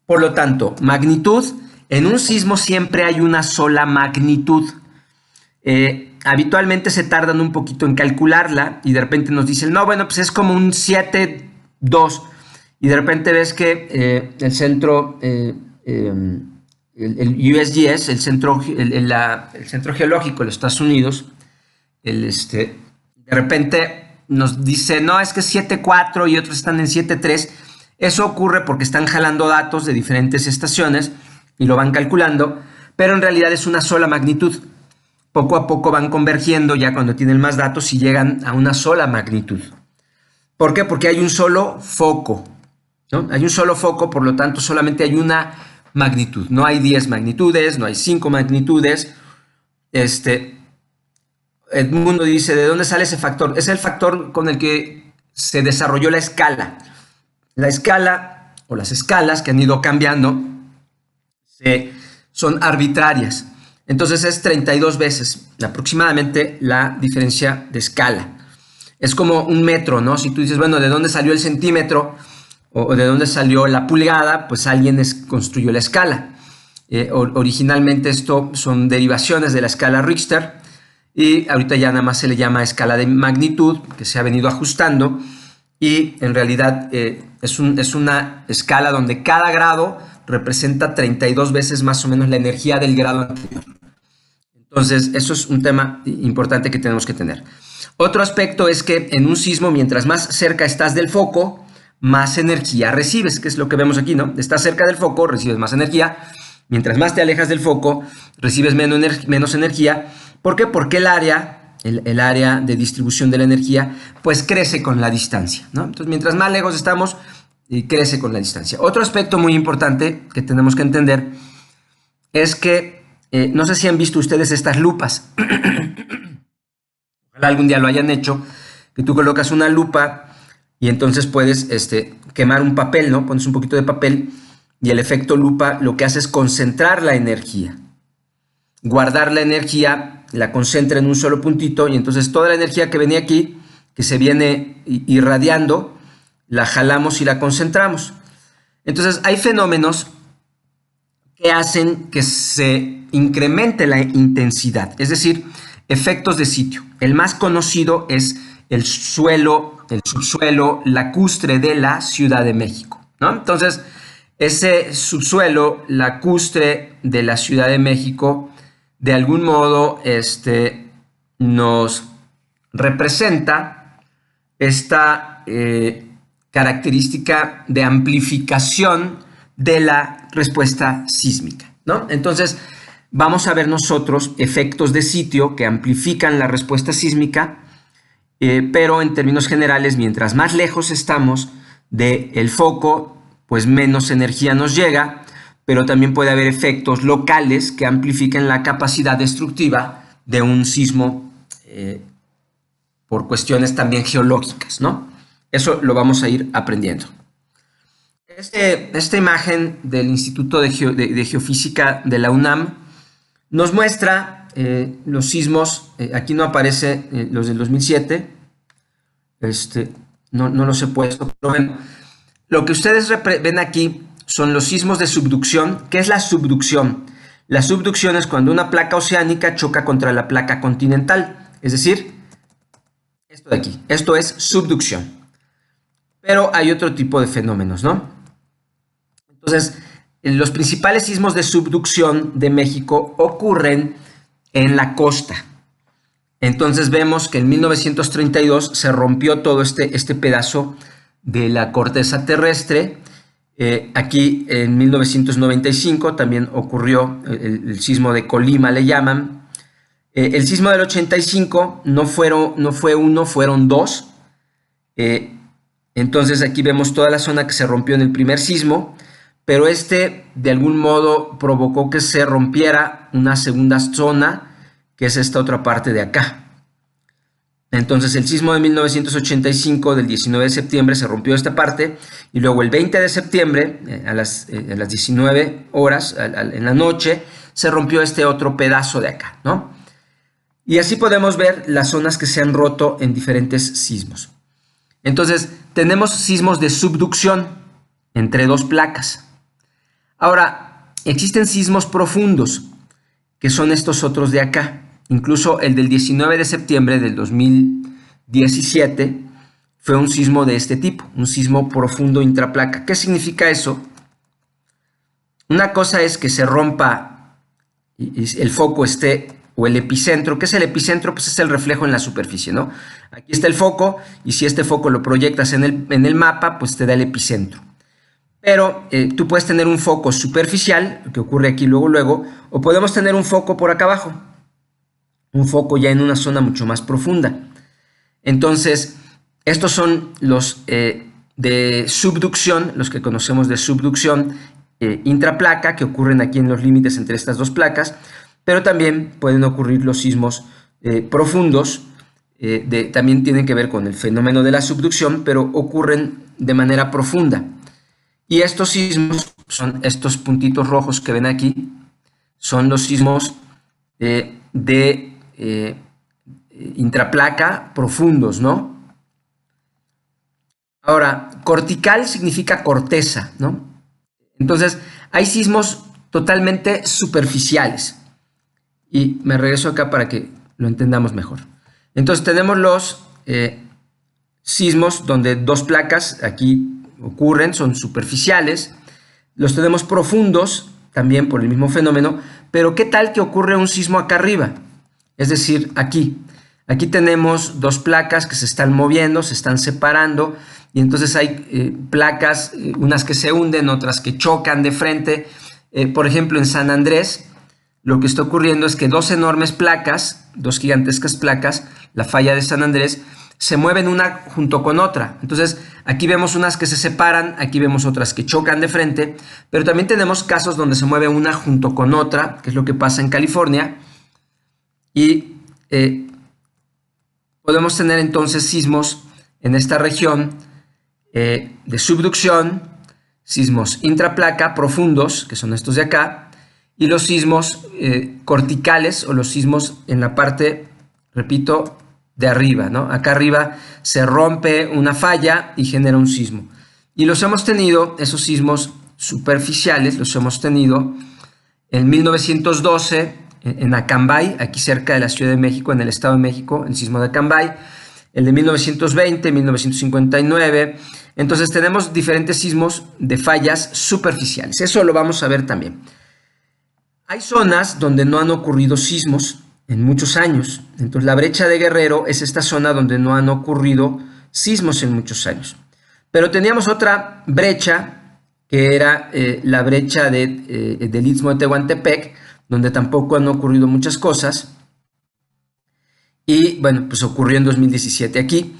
Por lo tanto, magnitud, en un sismo siempre hay una sola magnitud. Eh, habitualmente se tardan un poquito en calcularla y de repente nos dicen, no, bueno, pues es como un 7.2. Y de repente ves que eh, eh, em, el centro, el, USGS, el centro, el, el centro geológico de los Estados Unidos, el este, de repente nos dice, no, es que 7.4 y otros están en 7.3. Eso ocurre porque están jalando datos de diferentes estaciones y lo van calculando, pero en realidad es una sola magnitud. Poco a poco van convergiendo ya cuando tienen más datos y llegan a una sola magnitud. ¿Por qué? Porque hay un solo foco. ¿no? Hay un solo foco, por lo tanto solamente hay una magnitud. No hay 10 magnitudes, no hay 5 magnitudes. Este, Edmundo dice, ¿de dónde sale ese factor? Es el factor con el que se desarrolló la escala. La escala o las escalas que han ido cambiando son arbitrarias. Entonces es 32 veces aproximadamente la diferencia de escala. Es como un metro, ¿no? Si tú dices, bueno, ¿de dónde salió el centímetro? o de dónde salió la pulgada, pues alguien construyó la escala. Eh, originalmente esto son derivaciones de la escala Richter y ahorita ya nada más se le llama escala de magnitud, que se ha venido ajustando, y en realidad eh, es, es una escala donde cada grado representa 32 veces más o menos la energía del grado anterior. Entonces, eso es un tema importante que tenemos que tener. Otro aspecto es que en un sismo, mientras más cerca estás del foco, más energía recibes, que es lo que vemos aquí, ¿no? Estás cerca del foco, recibes más energía. Mientras más te alejas del foco, recibes menos, menos energía ¿Por qué? Porque el área, el, área de distribución de la energía, pues crece con la distancia. ¿no? Entonces, mientras más lejos estamos, eh, crece con la distancia. Otro aspecto muy importante que tenemos que entender es que, eh, no sé si han visto ustedes estas lupas, algún día lo hayan hecho, que tú colocas una lupa y entonces puedes este, quemar un papel, ¿no? Pones un poquito de papel y el efecto lupa lo que hace es concentrar la energía, guardar la energía la concentra en un solo puntito y entonces toda la energía que venía aquí, que se viene irradiando, la jalamos y la concentramos. Entonces hay fenómenos que hacen que se incremente la intensidad, es decir, efectos de sitio. El más conocido es el suelo, el subsuelo lacustre de la Ciudad de México. Entonces, ese subsuelo lacustre de la Ciudad de México de algún modo este, nos representa esta eh, característica de amplificación de la respuesta sísmica. Entonces, vamos a ver nosotros efectos de sitio que amplifican la respuesta sísmica, eh, pero en términos generales, mientras más lejos estamos del foco, pues menos energía nos llega pero también puede haber efectos locales que amplifiquen la capacidad destructiva de un sismo eh, por cuestiones también geológicas, ¿no? Eso lo vamos a ir aprendiendo. Este, esta imagen del Instituto de, Geofísica de la UNAM nos muestra eh, los sismos, eh, aquí no aparece los del 2007, este, no, no los he puesto, pero lo que ustedes ven aquí son los sismos de subducción. ¿Qué es la subducción? La subducción es cuando una placa oceánica choca contra la placa continental, es decir, esto de aquí. Esto es subducción. Pero hay otro tipo de fenómenos, ¿no? Entonces, los principales sismos de subducción de México ocurren en la costa. Entonces vemos que en 1932 se rompió todo este, este pedazo de la corteza terrestre eh, aquí en 1995 también ocurrió eh, el, sismo de Colima, le llaman. Eh, el sismo del 85 no, fueron, no fue uno, fueron dos. entonces aquí vemos toda la zona que se rompió en el primer sismo, pero este de algún modo provocó que se rompiera una segunda zona, que es esta otra parte de acá. Entonces el sismo de 1985 del 19 de septiembre se rompió esta parte y luego el 20 de septiembre eh, a las, 19 eh, horas en la noche se rompió este otro pedazo de acá, Y así podemos ver las zonas que se han roto en diferentes sismos. Entonces tenemos sismos de subducción entre dos placas. Ahora, existen sismos profundos, que son estos otros de acá, Incluso el del 19 de septiembre del 2017 fue un sismo de este tipo, un sismo profundo intraplaca. ¿Qué significa eso? Una cosa es que se rompa y el foco esté o el epicentro. ¿Qué es el epicentro? Pues es el reflejo en la superficie, ¿no? Aquí está el foco y si este foco lo proyectas en el, en el mapa, pues te da el epicentro. Pero eh, tú puedes tener un foco superficial, que ocurre aquí luego, luego, o podemos tener un foco por acá abajo un foco ya en una zona mucho más profunda. Entonces, estos son los eh, de subducción, los que conocemos de subducción eh, intraplaca, que ocurren aquí en los límites entre estas dos placas, pero también pueden ocurrir los sismos eh, profundos, también tienen que ver con el fenómeno de la subducción, pero ocurren de manera profunda. Y estos sismos, son estos puntitos rojos que ven aquí, son los sismos de eh, intraplaca profundos, ¿no? Ahora, cortical significa corteza, ¿no? Entonces, hay sismos totalmente superficiales. Y me regreso acá para que lo entendamos mejor. Entonces, tenemos los eh, sismos donde dos placas aquí ocurren, son superficiales. Los tenemos profundos, también por el mismo fenómeno. Pero, ¿qué tal que ocurre un sismo acá arriba? Es decir, aquí. Aquí tenemos dos placas que se están moviendo, se están separando y entonces hay eh, placas, eh, unas que se hunden, otras que chocan de frente. Eh, por ejemplo, en San Andrés, lo que está ocurriendo es que dos enormes placas, dos gigantescas placas, la falla de San Andrés, se mueven una junto con otra. Entonces, aquí vemos unas que se separan, aquí vemos otras que chocan de frente, pero también tenemos casos donde se mueve una junto con otra, que es lo que pasa en California y eh, podemos tener entonces sismos en esta región eh, de subducción, sismos intraplaca profundos, que son estos de acá, y los sismos eh, corticales o los sismos en la parte, repito, de arriba, ¿no? Acá arriba se rompe una falla y genera un sismo. Y los hemos tenido, esos sismos superficiales, los hemos tenido en 1912, en Acambay, aquí cerca de la Ciudad de México, en el Estado de México, el sismo de Acambay, el de 1920, 1959. Entonces tenemos diferentes sismos de fallas superficiales. Eso lo vamos a ver también. Hay zonas donde no han ocurrido sismos en muchos años. Entonces la brecha de Guerrero es esta zona donde no han ocurrido sismos en muchos años. Pero teníamos otra brecha, que era eh, la brecha eh, del Istmo de Tehuantepec, donde tampoco han ocurrido muchas cosas. Y bueno, pues ocurrió en 2017 aquí.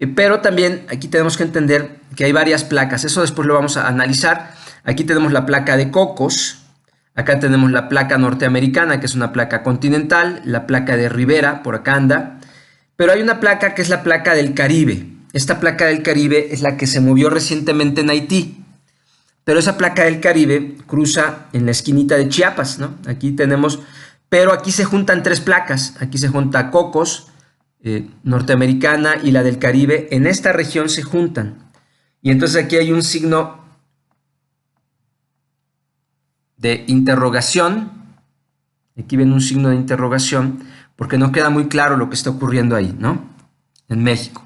Eh, pero también aquí tenemos que entender que hay varias placas. Eso después lo vamos a analizar. Aquí tenemos la placa de Cocos. Acá tenemos la placa norteamericana, que es una placa continental. La placa de Rivera, por acá anda. Pero hay una placa que es la placa del Caribe. Esta placa del Caribe es la que se movió recientemente en Haití pero esa placa del Caribe cruza en la esquinita de Chiapas, ¿no? Aquí tenemos, pero aquí se juntan tres placas, aquí se junta Cocos, eh, norteamericana y la del Caribe, en esta región se juntan. Y entonces aquí hay un signo de interrogación, aquí ven un signo de interrogación, porque no queda muy claro lo que está ocurriendo ahí, ¿no? En México.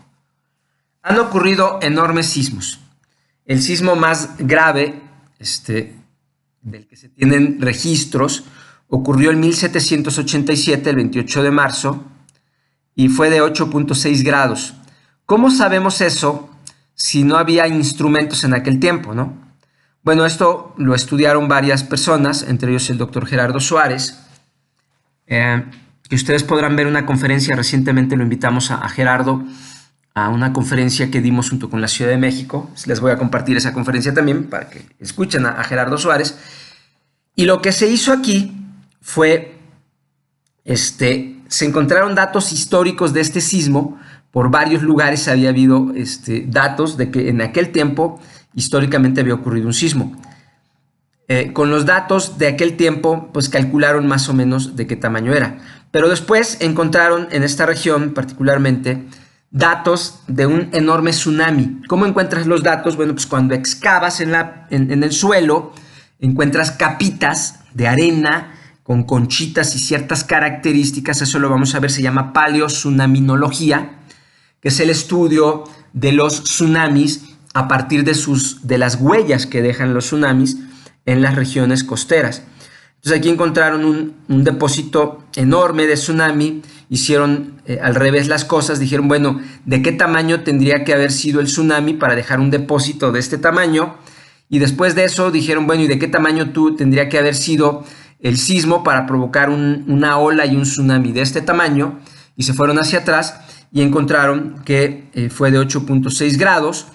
Han ocurrido enormes sismos. El sismo más grave este, del que se tienen registros ocurrió en 1787, el 28 de marzo, y fue de 8.6 grados. ¿Cómo sabemos eso si no había instrumentos en aquel tiempo, no? Bueno, esto lo estudiaron varias personas, entre ellos el doctor Gerardo Suárez, eh, que ustedes podrán ver una conferencia recientemente, lo invitamos a Gerardo, a una conferencia que dimos junto con la Ciudad de México. Les voy a compartir esa conferencia también para que escuchen a, Gerardo Suárez. Y lo que se hizo aquí fue, este, se encontraron datos históricos de este sismo. Por varios lugares había habido este, datos de que en aquel tiempo históricamente había ocurrido un sismo. Eh, con los datos de aquel tiempo, pues calcularon más o menos de qué tamaño era. Pero después encontraron en esta región particularmente datos de un enorme tsunami. ¿Cómo encuentras los datos? Bueno, pues cuando excavas en, la, en, el suelo, encuentras capitas de arena con conchitas y ciertas características, eso lo vamos a ver, se llama paleotsunaminología, que es el estudio de los tsunamis a partir de, sus, de las huellas que dejan los tsunamis en las regiones costeras. Entonces aquí encontraron un, depósito enorme de tsunami, hicieron eh, al revés las cosas, dijeron, bueno, ¿de qué tamaño tendría que haber sido el tsunami para dejar un depósito de este tamaño? Y después de eso dijeron, bueno, ¿y de qué tamaño tú tendría que haber sido el sismo para provocar una ola y un tsunami de este tamaño? Y se fueron hacia atrás y encontraron que eh, fue de 8.6 grados.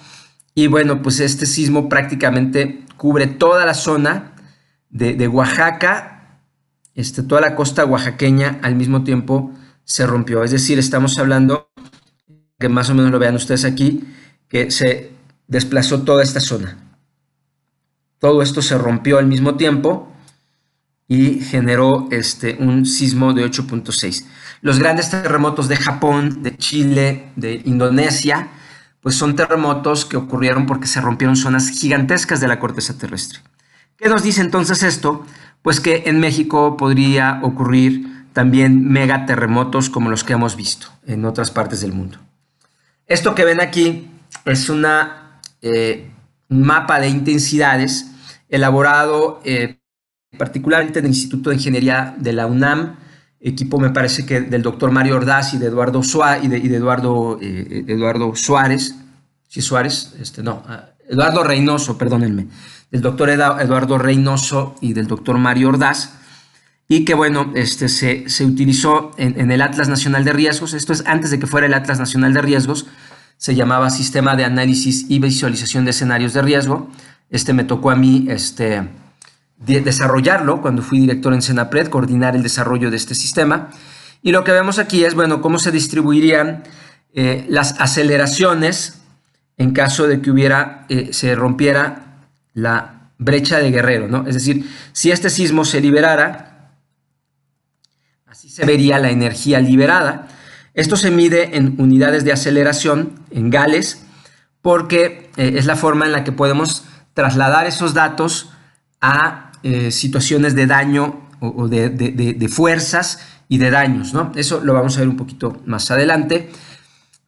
Y bueno, pues este sismo prácticamente cubre toda la zona de, Oaxaca, este, toda la costa oaxaqueña al mismo tiempo se rompió. Es decir, estamos hablando, que más o menos lo vean ustedes aquí, que se desplazó toda esta zona. Todo esto se rompió al mismo tiempo y generó este, un sismo de 8.6. Los grandes terremotos de Japón, de Chile, de Indonesia, pues son terremotos que ocurrieron porque se rompieron zonas gigantescas de la corteza terrestre. ¿Qué nos dice entonces esto? Pues que en México podría ocurrir también megaterremotos como los que hemos visto en otras partes del mundo. Esto que ven aquí es eh, un mapa de intensidades elaborado eh, particularmente en el Instituto de Ingeniería de la UNAM, equipo me parece que del doctor Mario Ordaz y de Eduardo, Suárez, y de, Eduardo, eh, Eduardo Suárez, ¿Sí, Suárez, este, no, ah, Eduardo Reynoso, perdónenme, del doctor Eduardo Reynoso y del doctor Mario Ordaz, y que bueno, este, se, utilizó en, el Atlas Nacional de Riesgos, esto es antes de que fuera el Atlas Nacional de Riesgos, se llamaba Sistema de Análisis y Visualización de Escenarios de Riesgo, este me tocó a mí este, desarrollarlo cuando fui director en Senapred, coordinar el desarrollo de este sistema, y lo que vemos aquí es, bueno, cómo se distribuirían eh, las aceleraciones en caso de que hubiera, eh, se rompiera la brecha de Guerrero, ¿no? Es decir, si este sismo se liberara, así se vería la energía liberada. Esto se mide en unidades de aceleración, en gales, porque eh, es la forma en la que podemos trasladar esos datos a eh, situaciones de daño o, de, de, fuerzas y de daños, ¿no? Eso lo vamos a ver un poquito más adelante.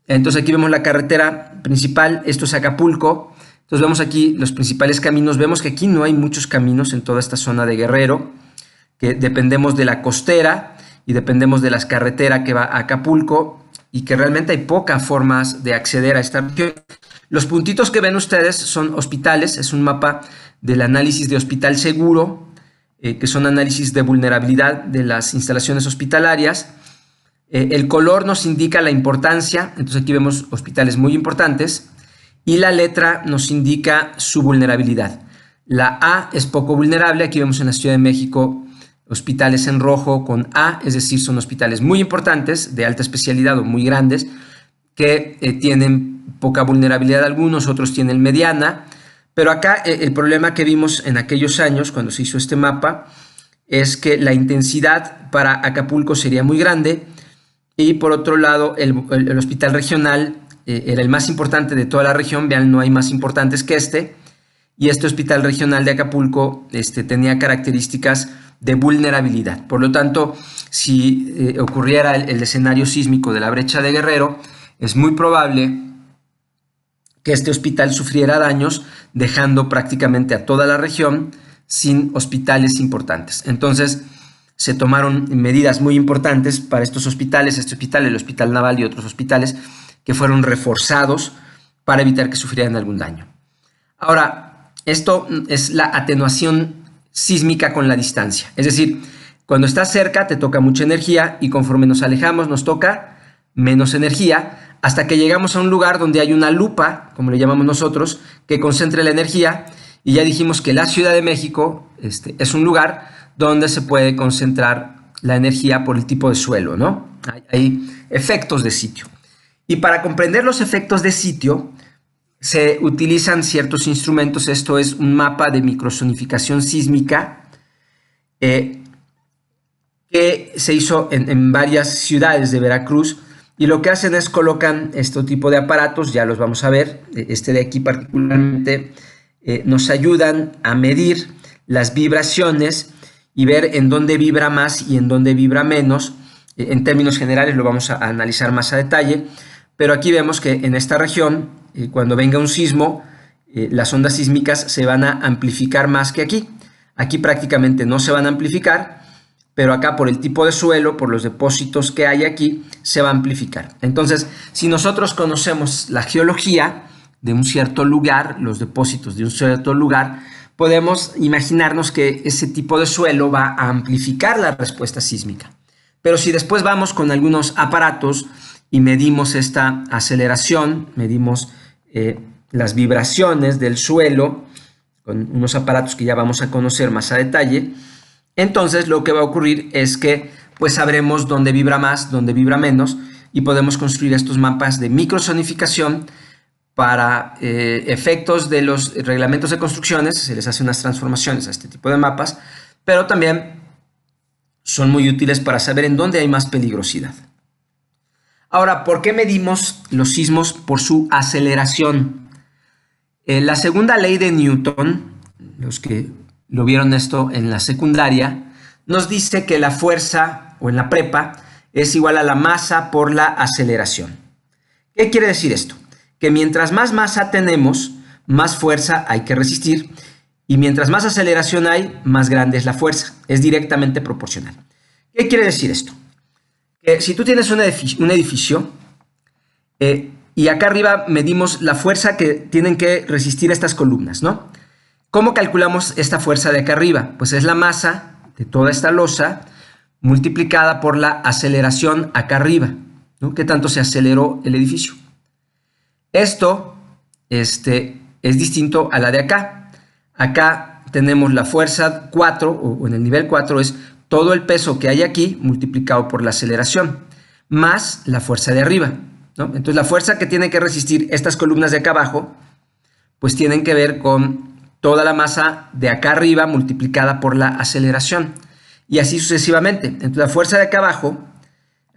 Entonces aquí vemos la carretera principal, esto es Acapulco. Entonces vemos aquí los principales caminos, vemos que aquí no hay muchos caminos en toda esta zona de Guerrero, que dependemos de la costera y dependemos de las carreteras que va a Acapulco y que realmente hay pocas formas de acceder a esta región. Los puntitos que ven ustedes son hospitales, es un mapa del análisis de hospital seguro, eh, que son análisis de vulnerabilidad de las instalaciones hospitalarias. Eh, el color nos indica la importancia, entonces aquí vemos hospitales muy importantes, y la letra nos indica su vulnerabilidad. La A es poco vulnerable, aquí vemos en la Ciudad de México hospitales en rojo con A, es decir, son hospitales muy importantes, de alta especialidad o muy grandes, que eh, tienen poca vulnerabilidad algunos, otros tienen mediana, pero acá eh, el problema que vimos en aquellos años cuando se hizo este mapa es que la intensidad para Acapulco sería muy grande, y por otro lado, el, hospital regional eh, era el más importante de toda la región, vean, no hay más importantes que este. Y este hospital regional de Acapulco este, tenía características de vulnerabilidad. Por lo tanto, si eh, ocurriera el, el, escenario sísmico de la brecha de Guerrero, es muy probable que este hospital sufriera daños, dejando prácticamente a toda la región sin hospitales importantes. Entonces, se tomaron medidas muy importantes para estos hospitales, este hospital, el Hospital Naval y otros hospitales, que fueron reforzados para evitar que sufrieran algún daño. Ahora, esto es la atenuación sísmica con la distancia. Es decir, cuando estás cerca te toca mucha energía y conforme nos alejamos nos toca menos energía hasta que llegamos a un lugar donde hay una lupa, como le llamamos nosotros, que concentre la energía. Y ya dijimos que la Ciudad de México este, es un lugar donde se puede concentrar la energía por el tipo de suelo, ¿no? Hay, efectos de sitio. Y para comprender los efectos de sitio, se utilizan ciertos instrumentos. Esto es un mapa de microsonificación sísmica eh, que se hizo en, varias ciudades de Veracruz. Y lo que hacen es colocan este tipo de aparatos, ya los vamos a ver. Eh, este de aquí particularmente eh, nos ayudan a medir las vibraciones y ver en dónde vibra más y en dónde vibra menos. Eh, en términos generales lo vamos a analizar más a detalle, pero aquí vemos que en esta región, eh, cuando venga un sismo, eh, las ondas sísmicas se van a amplificar más que aquí. Aquí prácticamente no se van a amplificar, pero acá por el tipo de suelo, por los depósitos que hay aquí, se va a amplificar. Entonces, si nosotros conocemos la geología de un cierto lugar, los depósitos de un cierto lugar, podemos imaginarnos que ese tipo de suelo va a amplificar la respuesta sísmica. Pero si después vamos con algunos aparatos y medimos esta aceleración, medimos eh, las vibraciones del suelo con unos aparatos que ya vamos a conocer más a detalle, entonces lo que va a ocurrir es que pues sabremos dónde vibra más, dónde vibra menos y podemos construir estos mapas de microsonificación para eh, efectos de los reglamentos de construcciones, se les hace unas transformaciones a este tipo de mapas, pero también son muy útiles para saber en dónde hay más peligrosidad. Ahora, ¿por qué medimos los sismos por su aceleración? Eh, la segunda ley de Newton, los que lo vieron esto en la secundaria, nos dice que la fuerza o en la prepa es igual a la masa por la aceleración. ¿Qué quiere decir esto? que mientras más masa tenemos, más fuerza hay que resistir y mientras más aceleración hay, más grande es la fuerza. Es directamente proporcional. ¿Qué quiere decir esto? Que si tú tienes un edificio, eh, y acá arriba medimos la fuerza que tienen que resistir estas columnas, ¿no? ¿Cómo calculamos esta fuerza de acá arriba? Pues es la masa de toda esta losa multiplicada por la aceleración acá arriba, ¿no? ¿Qué tanto se aceleró el edificio? Esto este, es distinto a la de acá. Acá tenemos la fuerza 4, o en el nivel 4 es todo el peso que hay aquí multiplicado por la aceleración, más la fuerza de arriba. Entonces la fuerza que tienen que resistir estas columnas de acá abajo, pues tienen que ver con toda la masa de acá arriba multiplicada por la aceleración. Y así sucesivamente. Entonces la fuerza de acá abajo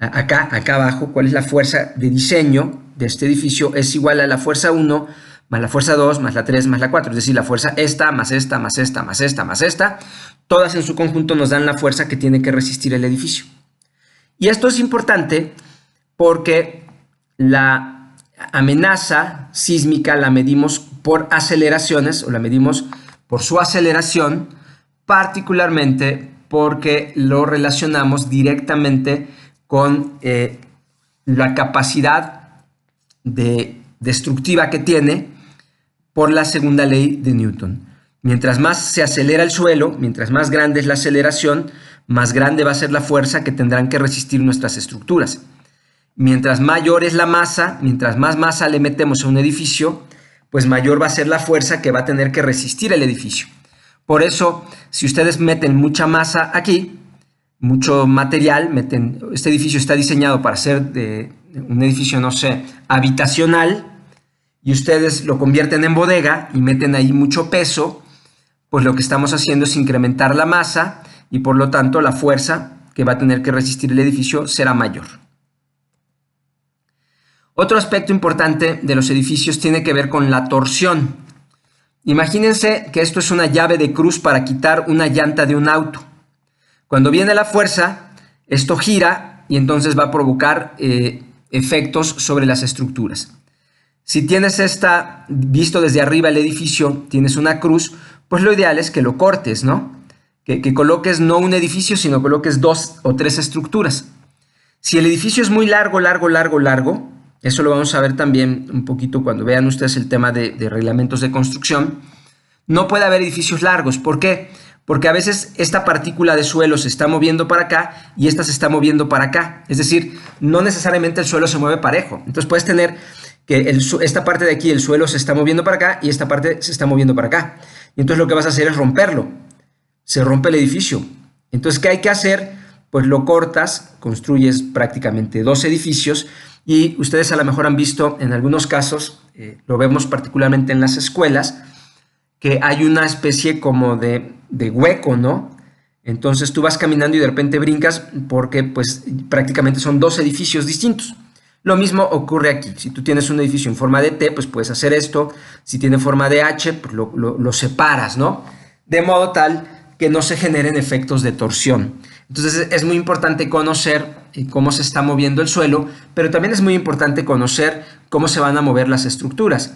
acá, acá abajo, cuál es la fuerza de diseño de este edificio, es igual a la fuerza 1 más la fuerza 2 más la 3 más la 4, es decir, la fuerza esta más esta más esta más esta más esta, todas en su conjunto nos dan la fuerza que tiene que resistir el edificio. Y esto es importante porque la amenaza sísmica la medimos por aceleraciones o la medimos por su aceleración, particularmente porque lo relacionamos directamente con eh, la capacidad de destructiva que tiene por la segunda ley de Newton. Mientras más se acelera el suelo, mientras más grande es la aceleración, más grande va a ser la fuerza que tendrán que resistir nuestras estructuras. Mientras mayor es la masa, mientras más masa le metemos a un edificio, pues mayor va a ser la fuerza que va a tener que resistir el edificio. Por eso, si ustedes meten mucha masa aquí, mucho material. Meten, este edificio está diseñado para ser de, un edificio, no sé, habitacional, y ustedes lo convierten en bodega y meten ahí mucho peso, pues lo que estamos haciendo es incrementar la masa y por lo tanto la fuerza que va a tener que resistir el edificio será mayor. Otro aspecto importante de los edificios tiene que ver con la torsión. Imagínense que esto es una llave de cruz para quitar una llanta de un auto. Cuando viene la fuerza, esto gira y entonces va a provocar eh, efectos sobre las estructuras. Si tienes esta, visto desde arriba el edificio, tienes una cruz, pues lo ideal es que lo cortes, ¿no? Que, coloques no un edificio, sino coloques dos o tres estructuras. Si el edificio es muy largo, largo, largo, largo, eso lo vamos a ver también un poquito cuando vean ustedes el tema de, de reglamentos de construcción, no puede haber edificios largos. ¿Por qué? porque a veces esta partícula de suelo se está moviendo para acá y esta se está moviendo para acá. Es decir, no necesariamente el suelo se mueve parejo. Entonces puedes tener que esta parte de aquí, el suelo se está moviendo para acá y esta parte se está moviendo para acá. Y entonces lo que vas a hacer es romperlo. Se rompe el edificio. Entonces, ¿qué hay que hacer? Pues lo cortas, construyes prácticamente dos edificios y ustedes a lo mejor han visto en algunos casos, eh, lo vemos particularmente en las escuelas, que hay una especie como de de hueco, ¿no? Entonces tú vas caminando y de repente brincas porque pues prácticamente son dos edificios distintos. Lo mismo ocurre aquí. Si tú tienes un edificio en forma de T, pues puedes hacer esto. Si tiene forma de H, pues lo, separas, ¿no? De modo tal que no se generen efectos de torsión. Entonces es muy importante conocer eh, cómo se está moviendo el suelo, pero también es muy importante conocer cómo se van a mover las estructuras.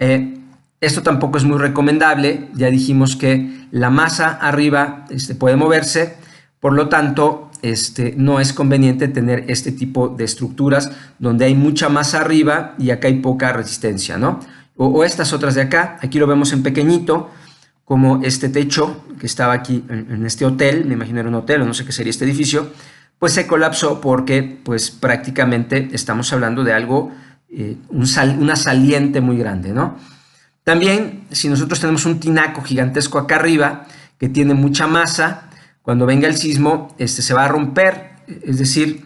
Eh, esto tampoco es muy recomendable, ya dijimos que la masa arriba este, puede moverse, por lo tanto este, no es conveniente tener este tipo de estructuras donde hay mucha masa arriba y acá hay poca resistencia, ¿no? O, estas otras de acá, aquí lo vemos en pequeñito, como este techo que estaba aquí en, este hotel, me imagino era un hotel o no sé qué sería este edificio, pues se colapsó porque pues prácticamente estamos hablando de algo, eh, una saliente muy grande, ¿no? También, si nosotros tenemos un tinaco gigantesco acá arriba, que tiene mucha masa, cuando venga el sismo, este se va a romper. Es decir,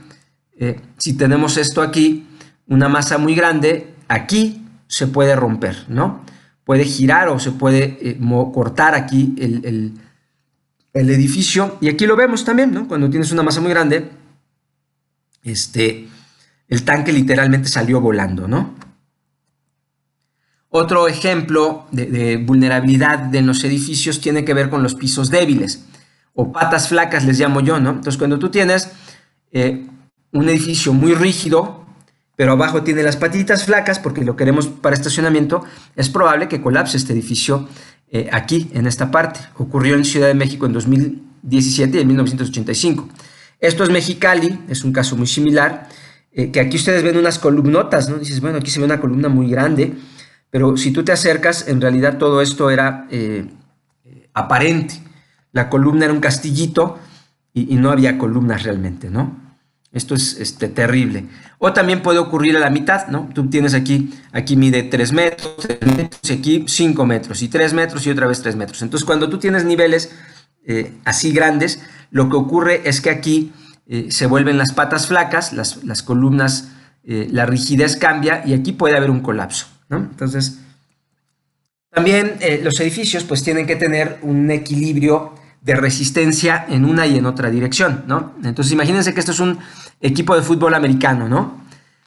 eh, si tenemos esto aquí, una masa muy grande, aquí se puede romper, ¿no? Puede girar o se puede eh, cortar aquí el, el, edificio. Y aquí lo vemos también, ¿no? Cuando tienes una masa muy grande, este, el tanque literalmente salió volando, ¿no? Otro ejemplo de, vulnerabilidad de los edificios tiene que ver con los pisos débiles o patas flacas les llamo yo, ¿no? Entonces cuando tú tienes eh, un edificio muy rígido, pero abajo tiene las patitas flacas porque lo queremos para estacionamiento, es probable que colapse este edificio eh, aquí, en esta parte. Ocurrió en Ciudad de México en 2017 y en 1985. Esto es Mexicali, es un caso muy similar, eh, que aquí ustedes ven unas columnotas, ¿no? Dices, bueno, aquí se ve una columna muy grande pero si tú te acercas, en realidad todo esto era eh, aparente. La columna era un castillito y, no había columnas realmente, ¿no? Esto es este, terrible. O también puede ocurrir a la mitad, ¿no? Tú tienes aquí, aquí mide 3 metros, 3 metros, y aquí 5 metros, y 3 metros, y otra vez 3 metros. Entonces, cuando tú tienes niveles eh, así grandes, lo que ocurre es que aquí eh, se vuelven las patas flacas, las, columnas, la rigidez cambia, y aquí puede haber un colapso. ¿no? Entonces, también eh, los edificios pues tienen que tener un equilibrio de resistencia en una y en otra dirección, ¿no? Entonces imagínense que esto es un equipo de fútbol americano, ¿no?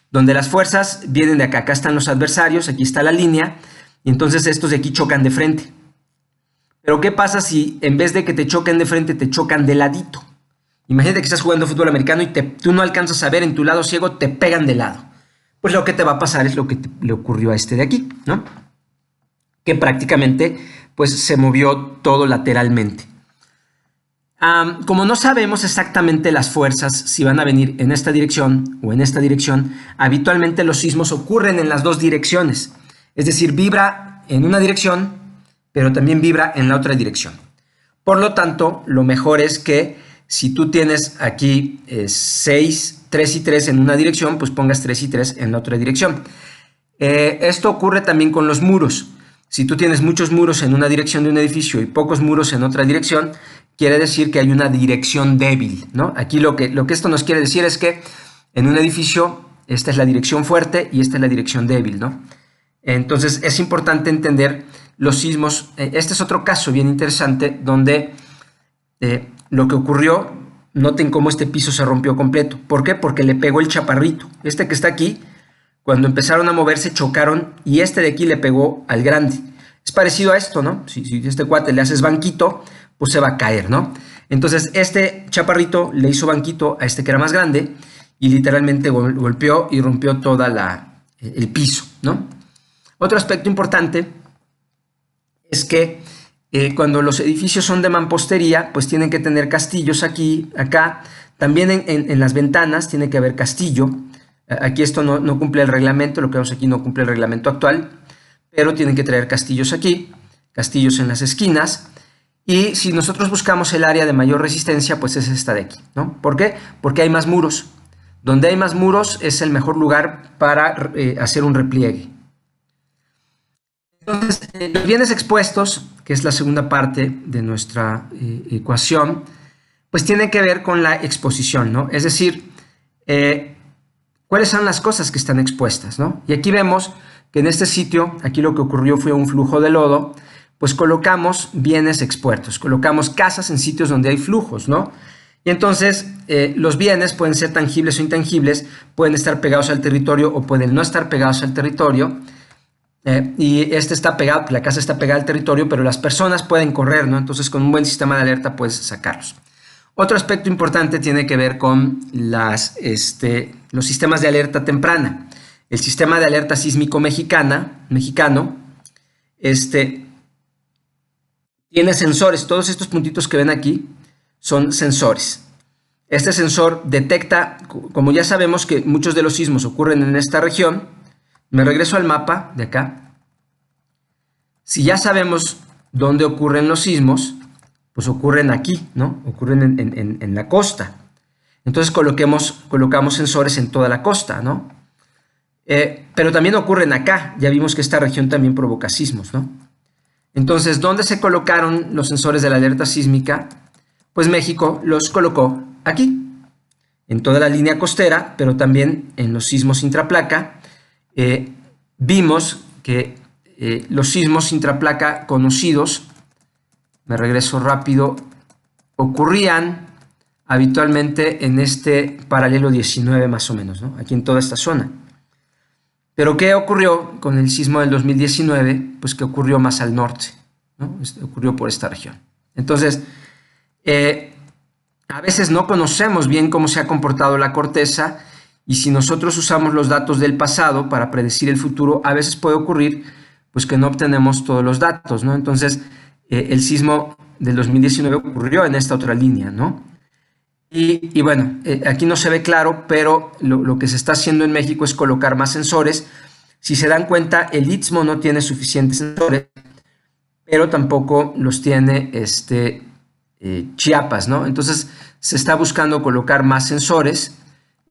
Donde las fuerzas vienen de acá, acá están los adversarios, aquí está la línea, y entonces estos de aquí chocan de frente. Pero ¿qué pasa si en vez de que te choquen de frente, te chocan de ladito? Imagínate que estás jugando fútbol americano y tú no alcanzas a ver en tu lado ciego, te pegan de lado pues lo que te va a pasar es lo que le ocurrió a este de aquí, ¿no? Que prácticamente pues se movió todo lateralmente. como no sabemos exactamente las fuerzas, si van a venir en esta dirección o en esta dirección, habitualmente los sismos ocurren en las dos direcciones. Es decir, vibra en una dirección, pero también vibra en la otra dirección. Por lo tanto, lo mejor es que si tú tienes aquí eh, seis 3 y 3 en una dirección, pues pongas 3 y 3 en otra dirección. Eh, esto ocurre también con los muros. Si tú tienes muchos muros en una dirección de un edificio y pocos muros en otra dirección, quiere decir que hay una dirección débil, ¿no? Aquí lo que, lo que esto nos quiere decir es que en un edificio esta es la dirección fuerte y esta es la dirección débil, ¿no? Entonces es importante entender los sismos. Eh, este es otro caso bien interesante donde eh, lo que ocurrió Noten cómo este piso se rompió completo. ¿Por qué? Porque le pegó el chaparrito. Este que está aquí, cuando empezaron a moverse, chocaron y este de aquí le pegó al grande. Es parecido a esto, ¿no? Si, este cuate le haces banquito, pues se va a caer, ¿no? Entonces, este chaparrito le hizo banquito a este que era más grande y literalmente golpeó y rompió toda la el piso, ¿no? Otro aspecto importante es que eh, cuando los edificios son de mampostería, pues tienen que tener castillos aquí, acá. También en, las ventanas tiene que haber castillo. Eh, aquí esto no, cumple el reglamento, lo que vemos aquí no cumple el reglamento actual, pero tienen que traer castillos aquí, castillos en las esquinas. Y si nosotros buscamos el área de mayor resistencia, pues es esta de aquí, ¿no? ¿Por qué? Porque hay más muros. Donde hay más muros es el mejor lugar para eh, hacer un repliegue. Entonces, eh, los bienes expuestos, que es la segunda parte de nuestra eh, ecuación, pues tienen que ver con la exposición, ¿no? Es decir, eh, cuáles son las cosas que están expuestas, ¿no? Y aquí vemos que en este sitio, aquí lo que ocurrió fue un flujo de lodo, pues colocamos bienes expuestos, colocamos casas en sitios donde hay flujos, ¿no? Y entonces los bienes pueden ser tangibles o intangibles, pueden estar pegados al territorio o pueden no estar pegados al territorio. Eh, y este está pegado, la casa está pegada al territorio, pero las personas pueden correr, ¿no? Entonces con un buen sistema de alerta puedes sacarlos. Otro aspecto importante tiene que ver con este, los sistemas de alerta temprana. El sistema de alerta sísmico mexicana, mexicano este, tiene sensores. Todos estos puntitos que ven aquí son sensores. Este sensor detecta, como ya sabemos que muchos de los sismos ocurren en esta región, me mm. regreso al mapa de acá. Si ya sabemos dónde ocurren los sismos, pues ocurren aquí, ¿no? Ocurren en, la costa. Entonces colocamos sensores en toda la costa, ¿no? Eh, pero también ocurren acá. Ya vimos que esta región también provoca sismos, ¿no? Entonces, ¿dónde se colocaron los sensores de la alerta sísmica? Pues México los colocó aquí, en toda la línea costera, pero también en los sismos intraplaca eh, vimos que eh, los sismos intraplaca conocidos, me regreso rápido, ocurrían habitualmente en este paralelo 19 más o menos, aquí en toda esta zona. Pero ¿qué ocurrió con el sismo del 2019? Pues que ocurrió más al norte, este, ocurrió por esta región. Entonces, eh, a veces no conocemos bien cómo se ha comportado la corteza y si nosotros usamos los datos del pasado para predecir el futuro, a veces puede ocurrir pues que no obtenemos todos los datos, ¿no? Entonces, eh, el sismo del 2019 ocurrió en esta otra línea, ¿no? Y, bueno, eh, aquí no se ve claro, pero lo, que se está haciendo en México es colocar más sensores. Si se dan cuenta, el Istmo no tiene suficientes sensores, pero tampoco los tiene este, eh, Chiapas, ¿no? Entonces, se está buscando colocar más sensores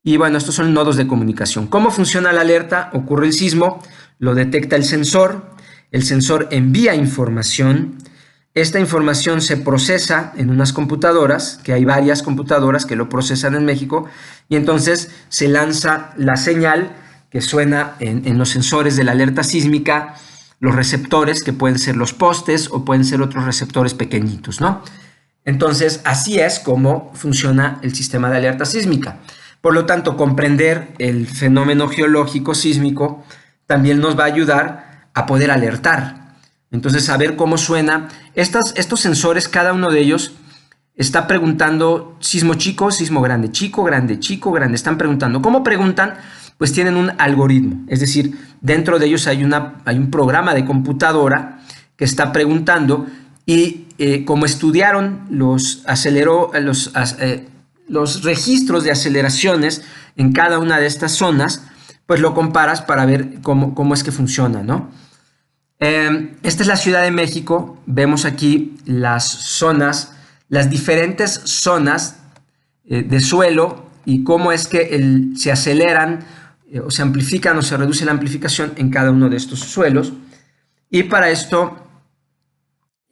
y bueno, estos son nodos de comunicación. ¿Cómo funciona la alerta? Ocurre el sismo, lo detecta el sensor, el sensor envía información, esta información se procesa en unas computadoras, que hay varias computadoras que lo procesan en México, y entonces se lanza la señal que suena en, los sensores de la alerta sísmica, los receptores, que pueden ser los postes o pueden ser otros receptores pequeñitos, ¿no? Entonces, así es como funciona el sistema de alerta sísmica. Por lo tanto, comprender el fenómeno geológico sísmico también nos va a ayudar a poder alertar. Entonces, saber cómo suena. estos sensores, cada uno de ellos, está preguntando sismo chico, sismo grande, chico, grande, chico, grande. Están preguntando. ¿Cómo preguntan? Pues tienen un algoritmo. Es decir, dentro de ellos hay, una, hay un programa de computadora que está preguntando y eh, como estudiaron los, aceleró, los eh, los registros de aceleraciones en cada una de estas zonas, pues lo comparas para ver cómo, cómo es que funciona, ¿no? Em, esta es la Ciudad de México, vemos aquí las zonas, las diferentes zonas eh, de suelo y cómo es que se aceleran eh, o se amplifican o se reduce la amplificación en cada uno de estos suelos. Y para esto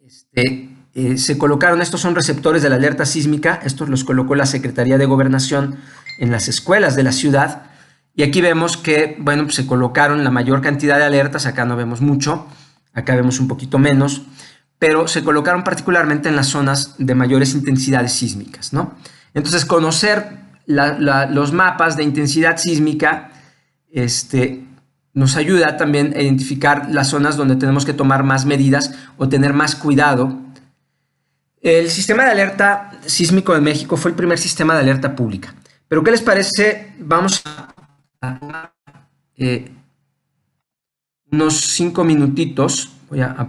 este, eh, se colocaron, estos son receptores de la alerta sísmica, estos los colocó la Secretaría de Gobernación en las escuelas de la ciudad. Y aquí vemos que, bueno, pues, se colocaron la mayor cantidad de alertas, acá no vemos mucho, acá vemos un poquito menos, pero se colocaron particularmente en las zonas de mayores intensidades sísmicas, ¿no? Entonces, conocer los mapas de intensidad sísmica este, nos ayuda también a identificar las zonas donde tenemos que tomar más medidas o tener más cuidado el sistema de alerta sísmico de México fue el primer sistema de alerta pública. Pero ¿qué les parece? Vamos a eh, unos cinco minutitos. Voy a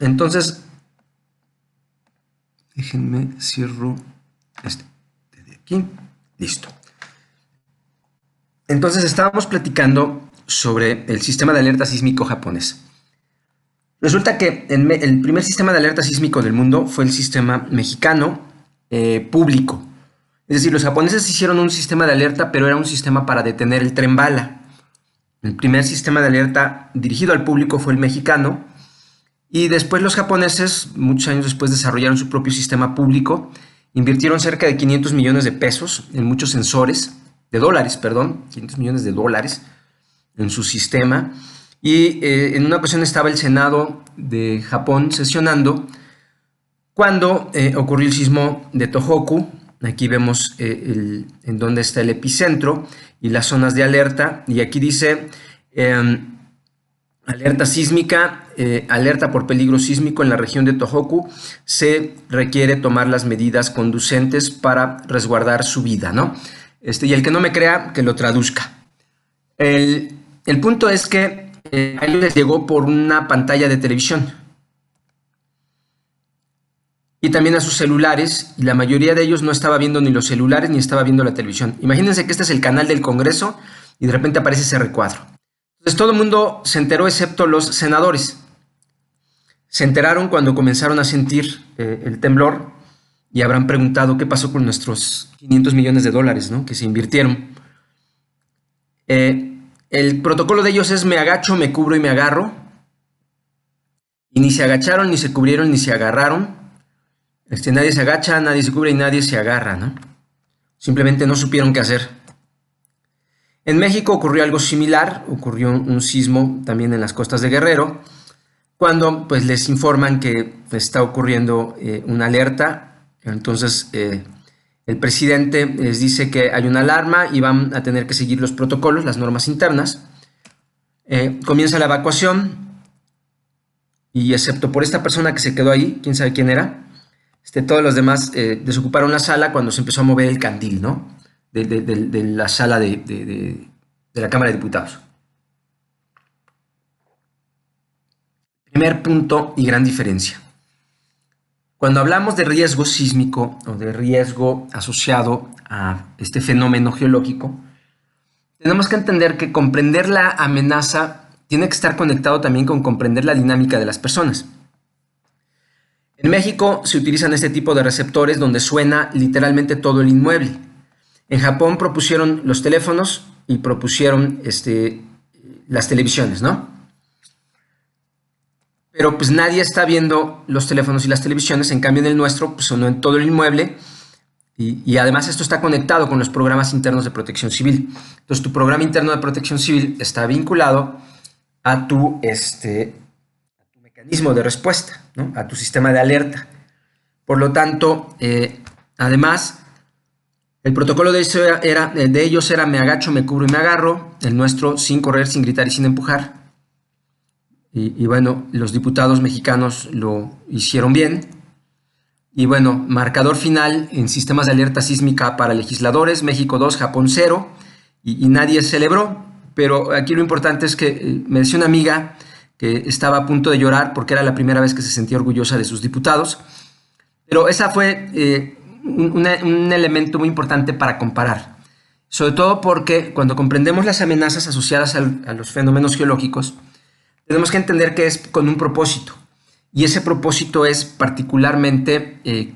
Entonces, déjenme cierro este de aquí. Listo. Entonces estábamos platicando sobre el sistema de alerta sísmico japonés. Resulta que el primer sistema de alerta sísmico del mundo fue el sistema mexicano eh, público. Es decir, los japoneses hicieron un sistema de alerta, pero era un sistema para detener el tren bala. El primer sistema de alerta dirigido al público fue el mexicano. Y después los japoneses, muchos años después, desarrollaron su propio sistema público. Invirtieron cerca de 500 millones de pesos en muchos sensores, de dólares, perdón, 500 millones de dólares en su sistema. Y eh, en una ocasión estaba el Senado de Japón sesionando cuando eh, ocurrió el sismo de Tohoku. Aquí vemos eh, en dónde está el epicentro y las zonas de alerta. Y aquí dice em, alerta sísmica, alerta por peligro sísmico en la región de Tohoku. Se requiere tomar las medidas conducentes para resguardar su vida, ¿no? Este, y el que no me crea, que lo traduzca. El, el punto es que eh, a ellos les llegó por una pantalla de televisión. Y también a sus celulares, y la mayoría de ellos no estaba viendo ni los celulares ni estaba viendo la televisión. Imagínense que este es el canal del Congreso y de repente aparece ese recuadro. Entonces todo el mundo se enteró excepto los senadores. Se enteraron cuando comenzaron a sentir eh, el temblor y habrán preguntado qué pasó con nuestros 500 millones de dólares ¿no? que se invirtieron. Eh, el protocolo de ellos es me agacho, me cubro y me agarro. Y ni se agacharon, ni se cubrieron, ni se agarraron. Este, nadie se agacha, nadie se cubre y nadie se agarra, ¿no? Simplemente no supieron qué hacer. En México ocurrió algo similar, ocurrió un sismo también en las costas de Guerrero, cuando pues les informan que está ocurriendo eh, una alerta, entonces eh, el presidente les eh, dice que hay una alarma y van a tener que seguir los protocolos, las normas internas. Eh, comienza la evacuación y excepto por esta persona que se quedó ahí, quién sabe quién era, este, todos los demás eh, desocuparon la sala cuando se empezó a mover el candil, ¿no? de la sala de la Cámara de Diputados. Primer punto y gran diferencia. Cuando hablamos de riesgo sísmico o de riesgo asociado a este fenómeno geológico, tenemos que entender que comprender la amenaza tiene que estar conectado también con comprender la dinámica de las personas. En México se utilizan este tipo de receptores donde suena literalmente todo el inmueble. En Japón propusieron los teléfonos y propusieron este, las televisiones, ¿no? pero pues nadie está viendo los teléfonos y las televisiones, en cambio en el nuestro pues sonó en todo el inmueble y, además esto está conectado con los programas internos de protección civil. Entonces tu programa interno de protección civil está vinculado a tu, este, mecanismo de respuesta, a tu sistema de alerta. Por lo tanto, eh, además, el protocolo de, eso era, de ellos era me agacho, me cubro y me agarro, el nuestro sin correr, sin gritar y sin empujar. Y, bueno, los diputados mexicanos lo hicieron bien. Y bueno, marcador final en sistemas de alerta sísmica para legisladores, México 2, Japón 0, y, nadie celebró. Pero aquí lo importante es que eh, me decía una amiga que estaba a punto de llorar porque era la primera vez que se sentía orgullosa de sus diputados. Pero esa fue eh, un, elemento muy importante para comparar sobre todo porque cuando comprendemos las amenazas asociadas a los fenómenos geológicos, tenemos que entender que es con un propósito. Y ese propósito es particularmente eh,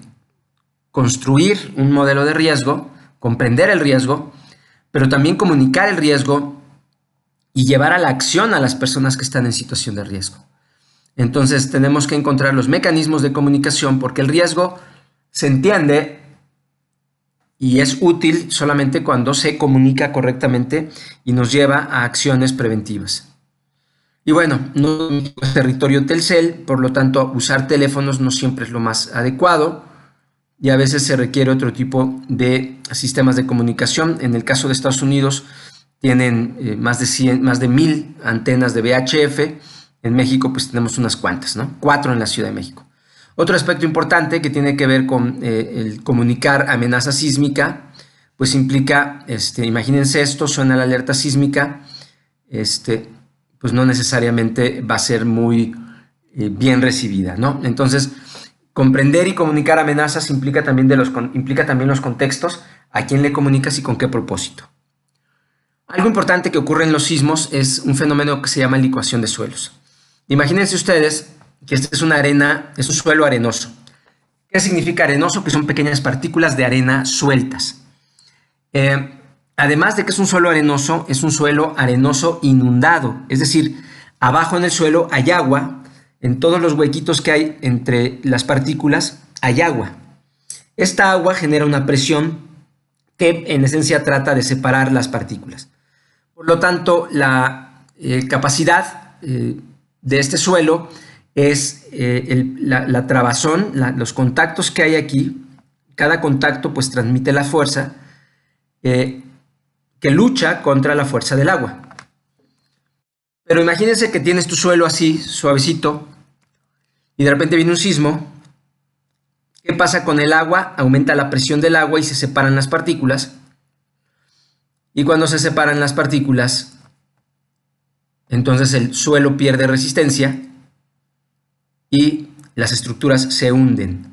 construir un modelo de riesgo, comprender el riesgo, pero también comunicar el riesgo y llevar a la acción a las personas que están en situación de riesgo. Entonces tenemos que encontrar los mecanismos de comunicación porque el riesgo se entiende y es útil solamente cuando se comunica correctamente y nos lleva a acciones preventivas. Y bueno, no es territorio Telcel, por lo tanto usar teléfonos no siempre es lo más adecuado y a veces se requiere otro tipo de sistemas de comunicación. En el caso de Estados Unidos tienen eh, más, de más de mil antenas de VHF, en México pues tenemos unas cuantas, ¿no? Cuatro en la Ciudad de México. Otro aspecto importante que tiene que ver con eh, el comunicar amenaza sísmica, pues implica, este, imagínense esto, suena la alerta sísmica, este, pues no necesariamente va a ser muy eh, bien recibida, ¿no? Entonces, comprender y comunicar amenazas implica también, de los, implica también los contextos, a quién le comunicas y con qué propósito. Algo importante que ocurre en los sismos es un fenómeno que se llama licuación de suelos. Imagínense ustedes que este es una arena, es un suelo arenoso. ¿Qué significa arenoso? Que son pequeñas partículas de arena sueltas. Eh, además de que es un suelo arenoso, es un suelo arenoso inundado. Es decir, abajo en el suelo hay agua, en todos los huequitos que hay entre las partículas hay agua. Esta agua genera una presión que en esencia trata de separar las partículas. Por lo tanto, la eh, capacidad eh, de este suelo es eh, la, trabazón, los contactos que hay aquí. Cada contacto pues transmite la fuerza que lucha contra la fuerza del agua. Pero imagínense que tienes tu suelo así, suavecito, y de repente viene un sismo. ¿Qué pasa con el agua? Aumenta la presión del agua y se separan las partículas. Y cuando se separan las partículas, entonces el suelo pierde resistencia y las estructuras se hunden.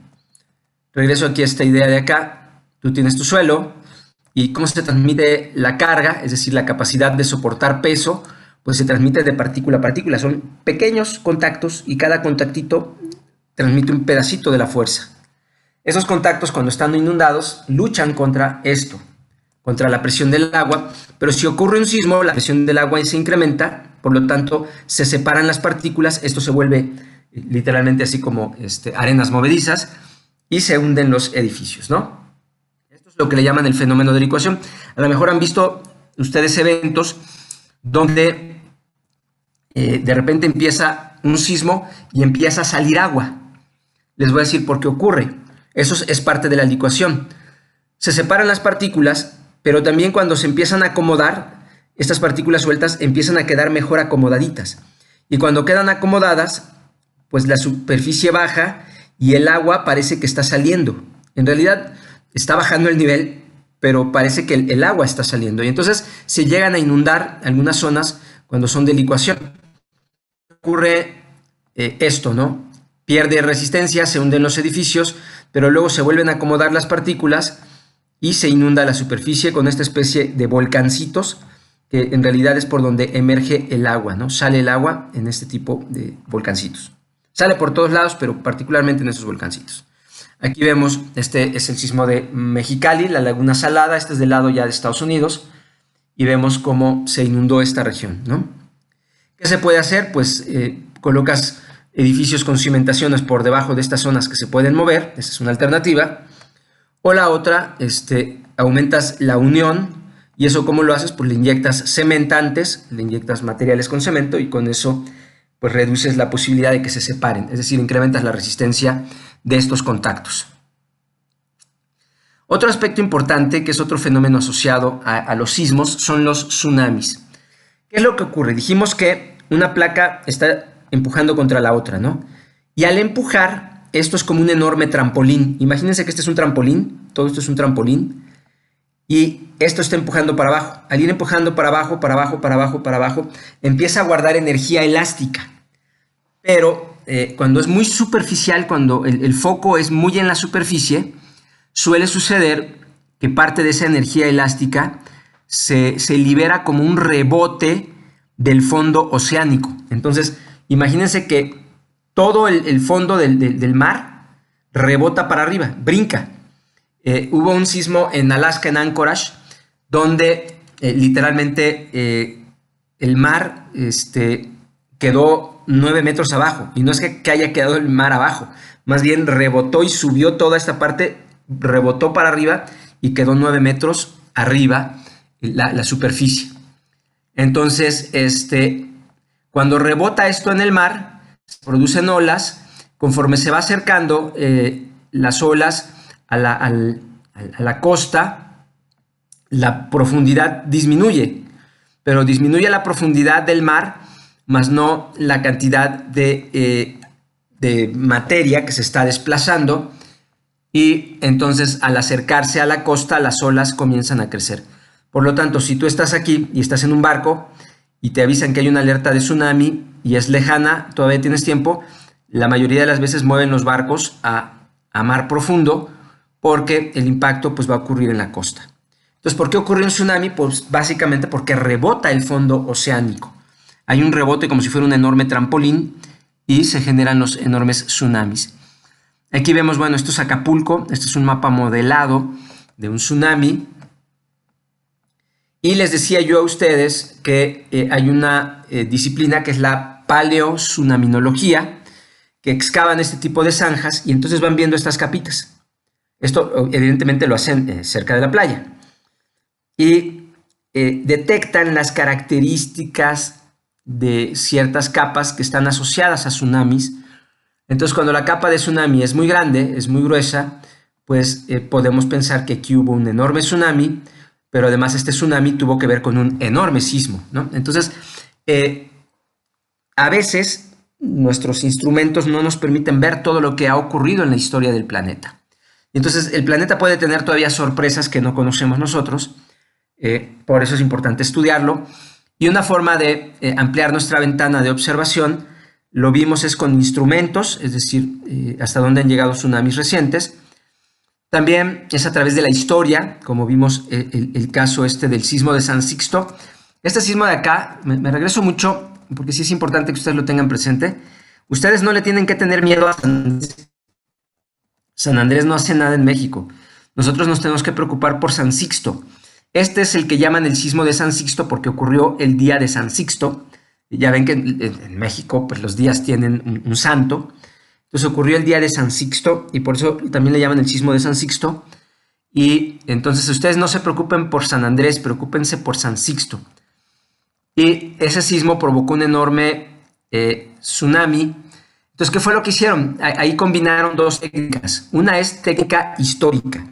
Regreso aquí a esta idea de acá. Tú tienes tu suelo, y cómo se transmite la carga, es decir, la capacidad de soportar peso, pues se transmite de partícula a partícula. Son pequeños contactos y cada contactito transmite un pedacito de la fuerza. Esos contactos cuando están inundados luchan contra esto, contra la presión del agua, pero si ocurre un sismo, la presión del agua se incrementa, por lo tanto se separan las partículas, esto se vuelve eh, literalmente así como este, arenas movedizas y se hunden los edificios, ¿no? lo que le llaman el fenómeno de licuación. A lo mejor han visto ustedes eventos donde eh, de repente empieza un sismo y empieza a salir agua. Les voy a decir por qué ocurre. Eso es parte de la licuación. Se separan las partículas, pero también cuando se empiezan a acomodar, estas partículas sueltas empiezan a quedar mejor acomodaditas. Y cuando quedan acomodadas, pues la superficie baja y el agua parece que está saliendo. En realidad está bajando el nivel, pero parece que el, agua está saliendo. Y entonces se llegan a inundar algunas zonas cuando son de licuación. Ocurre eh, esto, ¿no? Pierde resistencia, se hunden los edificios, pero luego se vuelven a acomodar las partículas y se inunda la superficie con esta especie de volcancitos, que en realidad es por donde emerge el agua, ¿no? Sale el agua en este tipo de volcancitos. Sale por todos lados, pero particularmente en esos volcancitos. Aquí vemos, este es el sismo de Mexicali, la Laguna Salada, este es del lado ya de Estados Unidos, y vemos cómo se inundó esta región. ¿no? ¿Qué se puede hacer? Pues eh, colocas edificios con cimentaciones por debajo de estas zonas que se pueden mover, esa es una alternativa, o la otra, este, aumentas la unión, y eso cómo lo haces? Pues le inyectas cementantes, le inyectas materiales con cemento y con eso pues reduces la posibilidad de que se separen, es decir, incrementas la resistencia de estos contactos. Otro aspecto importante, que es otro fenómeno asociado a, los sismos, son los tsunamis. ¿Qué es lo que ocurre? Dijimos que una placa está empujando contra la otra, ¿no? Y al empujar, esto es como un enorme trampolín. Imagínense que este es un trampolín, todo esto es un trampolín, y esto está empujando para abajo. Al ir empujando para abajo, para abajo, para abajo, para abajo, empieza a guardar energía elástica. Pero eh, cuando es muy superficial, cuando el, foco es muy en la superficie, suele suceder que parte de esa energía elástica se, libera como un rebote del fondo oceánico. Entonces, imagínense que todo el, fondo del, mar rebota para arriba, brinca. Eh, hubo un sismo en Alaska, en Anchorage, donde eh, literalmente el mar este, quedó 9 metros abajo. Y no es que, haya quedado el mar abajo, más bien rebotó y subió toda esta parte, rebotó para arriba y quedó 9 metros arriba la, superficie. Entonces, este, cuando rebota esto en el mar, se producen olas. Conforme se va acercando eh, las olas a la, costa, la profundidad disminuye. Pero disminuye la profundidad del mar más no la cantidad eh, de, materia que se está desplazando y entonces al acercarse a la costa las olas comienzan a crecer. Por lo tanto, si tú estás aquí y estás en un barco y te avisan que hay una alerta de tsunami y es lejana, todavía tienes tiempo, la mayoría de las veces mueven los barcos a, a mar profundo porque el impacto pues, va a ocurrir en la costa. Entonces, ¿por qué ocurre un tsunami? Pues básicamente porque rebota el fondo oceánico hay un rebote como si fuera un enorme trampolín y se generan los enormes tsunamis. Aquí vemos, bueno, esto es Acapulco, este es un mapa modelado de un tsunami. Y les decía yo a ustedes que eh, hay una eh, disciplina que es la paleotsunaminología, que excavan este tipo de zanjas y entonces van viendo estas capitas. Esto evidentemente lo hacen eh, cerca de la playa. Y detectan las características de ciertas capas que están asociadas a tsunamis. Entonces, cuando la capa de tsunami es muy grande, es muy gruesa, pues eh, podemos pensar que aquí hubo un enorme tsunami, pero además este tsunami tuvo que ver con un enorme sismo. Entonces, eh, a veces nuestros instrumentos no nos permiten ver todo lo que ha ocurrido en la historia del planeta. Entonces, el planeta puede tener todavía sorpresas que no conocemos nosotros, eh, por eso es importante estudiarlo. Y una forma de eh, ampliar nuestra ventana de observación, lo vimos es con instrumentos, es decir, eh, hasta dónde han llegado tsunamis recientes. También es a través de la historia, como vimos eh, el, caso este del sismo de San Sixto. Este sismo de acá, me, me regreso mucho porque sí es importante que ustedes lo tengan presente. Ustedes no le tienen que tener miedo a San Andrés. San Andrés no hace nada en México. Nosotros nos tenemos que preocupar por San Sixto. Este es el que llaman el sismo de San Sixto porque ocurrió el día de San Sixto. Ya ven que en, México pues, los días tienen un, santo. Entonces ocurrió el día de San Sixto y por eso también le llaman el sismo de San Sixto. Y entonces ustedes no se preocupen por San Andrés, preocúpense por San Sixto. Y ese sismo provocó un enorme eh, tsunami. Entonces, ¿qué fue lo que hicieron? Ahí combinaron dos técnicas. Una es técnica histórica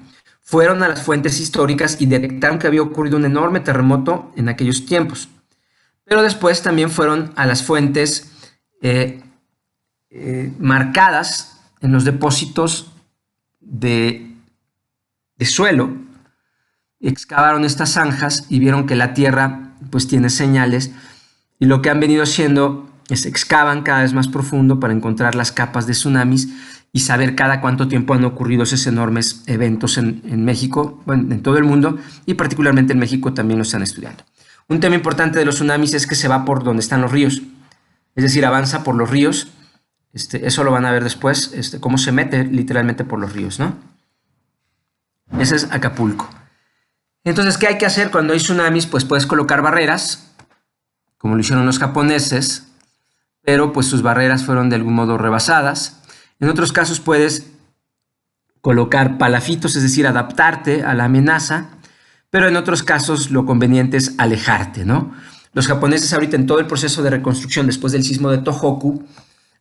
fueron a las fuentes históricas y detectaron que había ocurrido un enorme terremoto en aquellos tiempos. Pero después también fueron a las fuentes eh, eh, marcadas en los depósitos de, de suelo, excavaron estas zanjas y vieron que la tierra pues tiene señales y lo que han venido haciendo es excavan cada vez más profundo para encontrar las capas de tsunamis y saber cada cuánto tiempo han ocurrido esos enormes eventos en, México, bueno, en todo el mundo y particularmente en México también lo están estudiando. Un tema importante de los tsunamis es que se va por donde están los ríos, es decir, avanza por los ríos. Este, eso lo van a ver después, este, cómo se mete literalmente por los ríos, ¿no? Ese es Acapulco. Entonces, ¿qué hay que hacer cuando hay tsunamis? Pues puedes colocar barreras, como lo hicieron los japoneses, pero pues sus barreras fueron de algún modo rebasadas en otros casos puedes colocar palafitos, es decir, adaptarte a la amenaza, pero en otros casos lo conveniente es alejarte, ¿no? Los japoneses ahorita en todo el proceso de reconstrucción después del sismo de Tohoku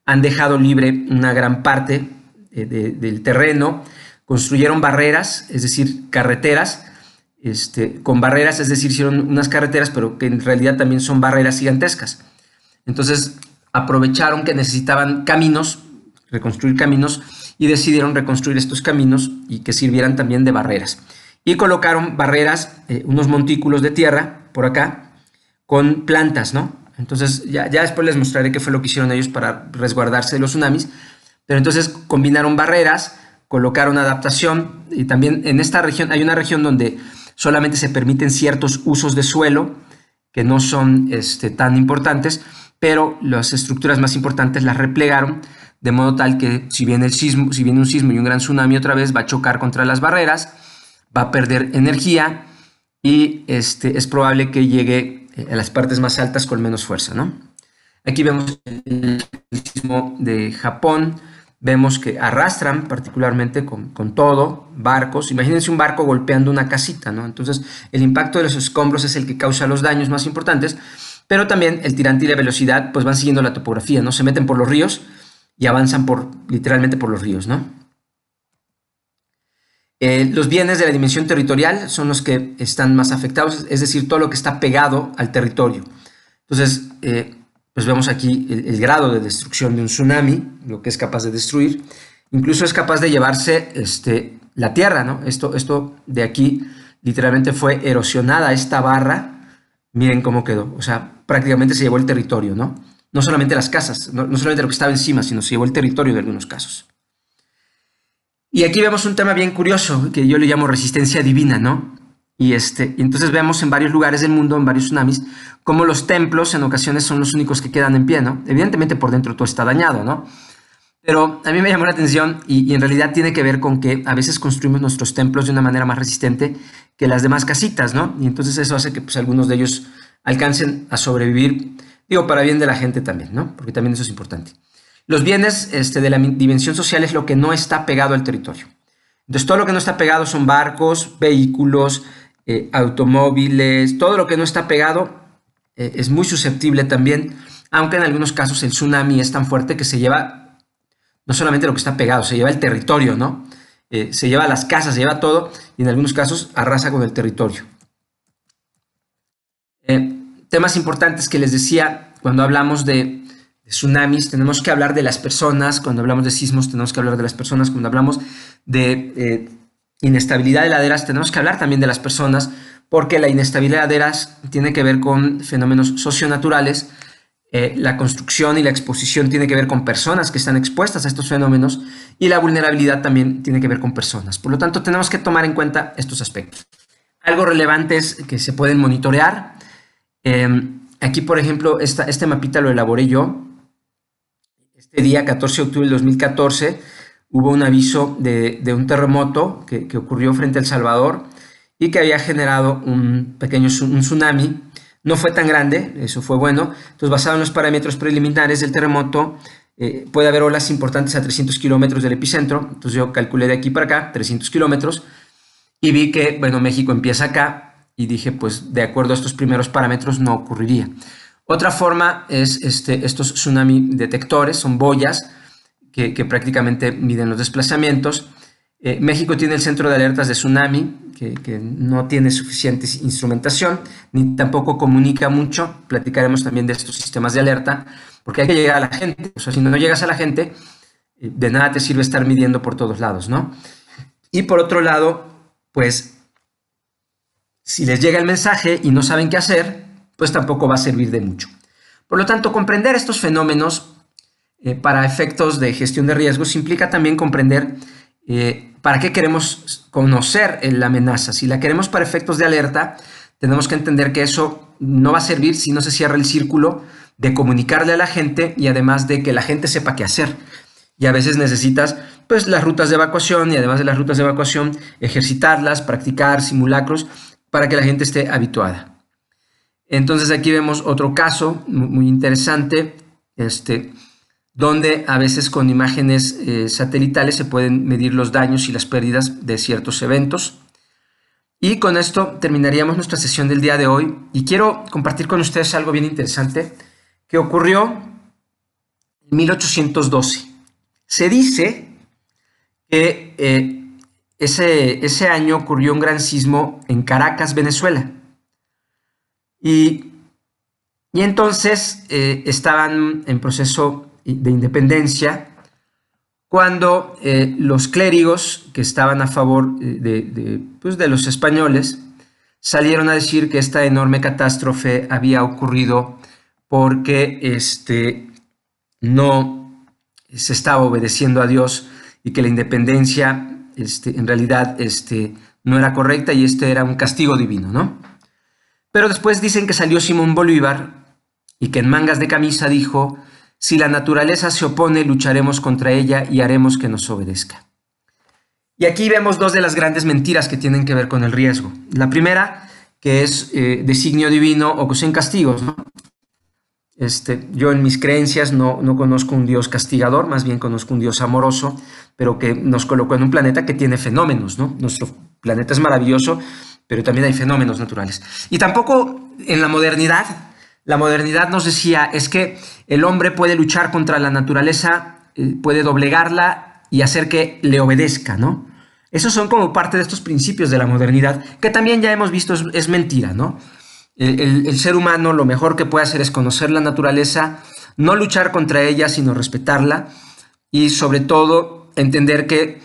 han dejado libre una gran parte del terreno, construyeron barreras, es decir, carreteras, este, con barreras, es decir, hicieron unas carreteras, pero que en realidad también son barreras gigantescas. Entonces aprovecharon que necesitaban caminos reconstruir caminos y decidieron reconstruir estos caminos y que sirvieran también de barreras. Y colocaron barreras, eh, unos montículos de tierra por acá, con plantas, ¿no? Entonces ya, después les mostraré qué fue lo que hicieron ellos para resguardarse de los tsunamis, pero entonces combinaron barreras, colocaron adaptación y también en esta región hay una región donde solamente se permiten ciertos usos de suelo que no son este, tan importantes, pero las estructuras más importantes las replegaron de modo tal que si viene, el sismo, si un sismo y un gran tsunami otra vez, va a chocar contra las barreras, va a perder energía y este, es probable que llegue eh, a las partes más altas con menos fuerza. ¿no? Aquí vemos el sismo de Japón, vemos que arrastran particularmente con, todo barcos. Imagínense un barco golpeando una casita, ¿no? Entonces el impacto de los escombros es el que causa los daños más importantes, pero también el tirante y la velocidad pues van siguiendo la topografía, ¿no? Se meten por los ríos y avanzan por, literalmente por los ríos, ¿no? Eh, los bienes de la dimensión territorial son los que están más afectados, es decir, todo lo que está pegado al territorio. Entonces, eh, pues vemos aquí el, grado de destrucción de un tsunami, lo que es capaz de destruir. Incluso es capaz de llevarse este, la tierra, ¿no? Esto, esto de aquí literalmente fue erosionada esta barra. Miren cómo quedó. O sea, prácticamente se llevó el territorio, ¿no? no solamente las casas, no, solamente lo que estaba encima, sino se llevó el territorio de algunos casos. Y aquí vemos un tema bien curioso, que yo le llamo resistencia divina, ¿no? Y este, entonces vemos en varios lugares del mundo, en varios tsunamis, cómo los templos en ocasiones son los únicos que quedan en pie, ¿no? Evidentemente por dentro todo está dañado, ¿no? Pero a mí me llamó la atención y, en realidad tiene que ver con que a veces construimos nuestros templos de una manera más resistente que las demás casitas, ¿no? Y entonces eso hace que pues, algunos de ellos alcancen a sobrevivir Digo, para bien de la gente también, ¿no? Porque también eso es importante. Los bienes este, de la dimensión social es lo que no está pegado al territorio. Entonces, todo lo que no está pegado son barcos, vehículos, eh, automóviles, todo lo que no está pegado eh, es muy susceptible también, aunque en algunos casos el tsunami es tan fuerte que se lleva no solamente lo que está pegado, se lleva el territorio, ¿no? Eh, se lleva las casas, se lleva todo y en algunos casos arrasa con el territorio. Eh, temas importantes que les decía cuando hablamos de, tsunamis, tenemos que hablar de las personas, cuando hablamos de sismos tenemos que hablar de las personas, cuando hablamos de eh, inestabilidad de laderas tenemos que hablar también de las personas, porque la inestabilidad de laderas tiene que ver con fenómenos socionaturales, eh, la construcción y la exposición tiene que ver con personas que están expuestas a estos fenómenos y la vulnerabilidad también tiene que ver con personas. Por lo tanto, tenemos que tomar en cuenta estos aspectos. Algo relevante es que se pueden monitorear, Em, aquí, por ejemplo, esta, este mapita lo elaboré yo. Este día, 14 de octubre del 2014, hubo un aviso de, un terremoto que, ocurrió frente a El Salvador y que había generado un pequeño un tsunami. No fue tan grande, eso fue bueno. Entonces, basado en los parámetros preliminares del terremoto, eh, puede haber olas importantes a 300 kilómetros del epicentro. Entonces, yo calculé de aquí para acá, 300 kilómetros, y vi que, bueno, México empieza acá, y dije, pues de acuerdo a estos primeros parámetros no ocurriría. Otra forma es este, estos tsunami detectores, son boyas que, prácticamente miden los desplazamientos. Eh, México tiene el centro de alertas de tsunami, que, que no tiene suficiente instrumentación, ni tampoco comunica mucho. Platicaremos también de estos sistemas de alerta, porque hay que llegar a la gente. O sea, si no llegas a la gente, eh, de nada te sirve estar midiendo por todos lados, ¿no? Y por otro lado, pues si les llega el mensaje y no saben qué hacer, pues tampoco va a servir de mucho. Por lo tanto, comprender estos fenómenos eh, para efectos de gestión de riesgos implica también comprender eh, para qué queremos conocer la amenaza. Si la queremos para efectos de alerta, tenemos que entender que eso no va a servir si no se cierra el círculo de comunicarle a la gente y además de que la gente sepa qué hacer. Y a veces necesitas pues las rutas de evacuación y además de las rutas de evacuación ejercitarlas, practicar simulacros para que la gente esté habituada. Entonces aquí vemos otro caso muy interesante, este, donde a veces con imágenes eh, satelitales se pueden medir los daños y las pérdidas de ciertos eventos. Y con esto terminaríamos nuestra sesión del día de hoy y quiero compartir con ustedes algo bien interesante que ocurrió en 1812. Se dice que eh, ese, año ocurrió un gran sismo en Caracas, Venezuela. Y, entonces eh, estaban en proceso de independencia cuando eh, los clérigos que estaban a favor eh, de, de, pues, de los españoles salieron a decir que esta enorme catástrofe había ocurrido porque este, no se estaba obedeciendo a Dios y que la independencia este, en realidad este, no era correcta y este era un castigo divino, ¿no? Pero después dicen que salió Simón Bolívar y que en mangas de camisa dijo, si la naturaleza se opone, lucharemos contra ella y haremos que nos obedezca. Y aquí vemos dos de las grandes mentiras que tienen que ver con el riesgo. La primera, que es eh, designio divino o que en castigos. ¿no? Este, yo en mis creencias no, conozco un Dios castigador, más bien conozco un Dios amoroso, pero que nos colocó en un planeta que tiene fenómenos, ¿no? Nuestro planeta es maravilloso, pero también hay fenómenos naturales. Y tampoco en la modernidad, la modernidad nos decía, es que el hombre puede luchar contra la naturaleza, eh, puede doblegarla y hacer que le obedezca, ¿no? Esos son como parte de estos principios de la modernidad, que también ya hemos visto es mentira, ¿no? El, ser humano lo mejor que puede hacer es conocer la naturaleza, no luchar contra ella, sino respetarla y sobre todo entender que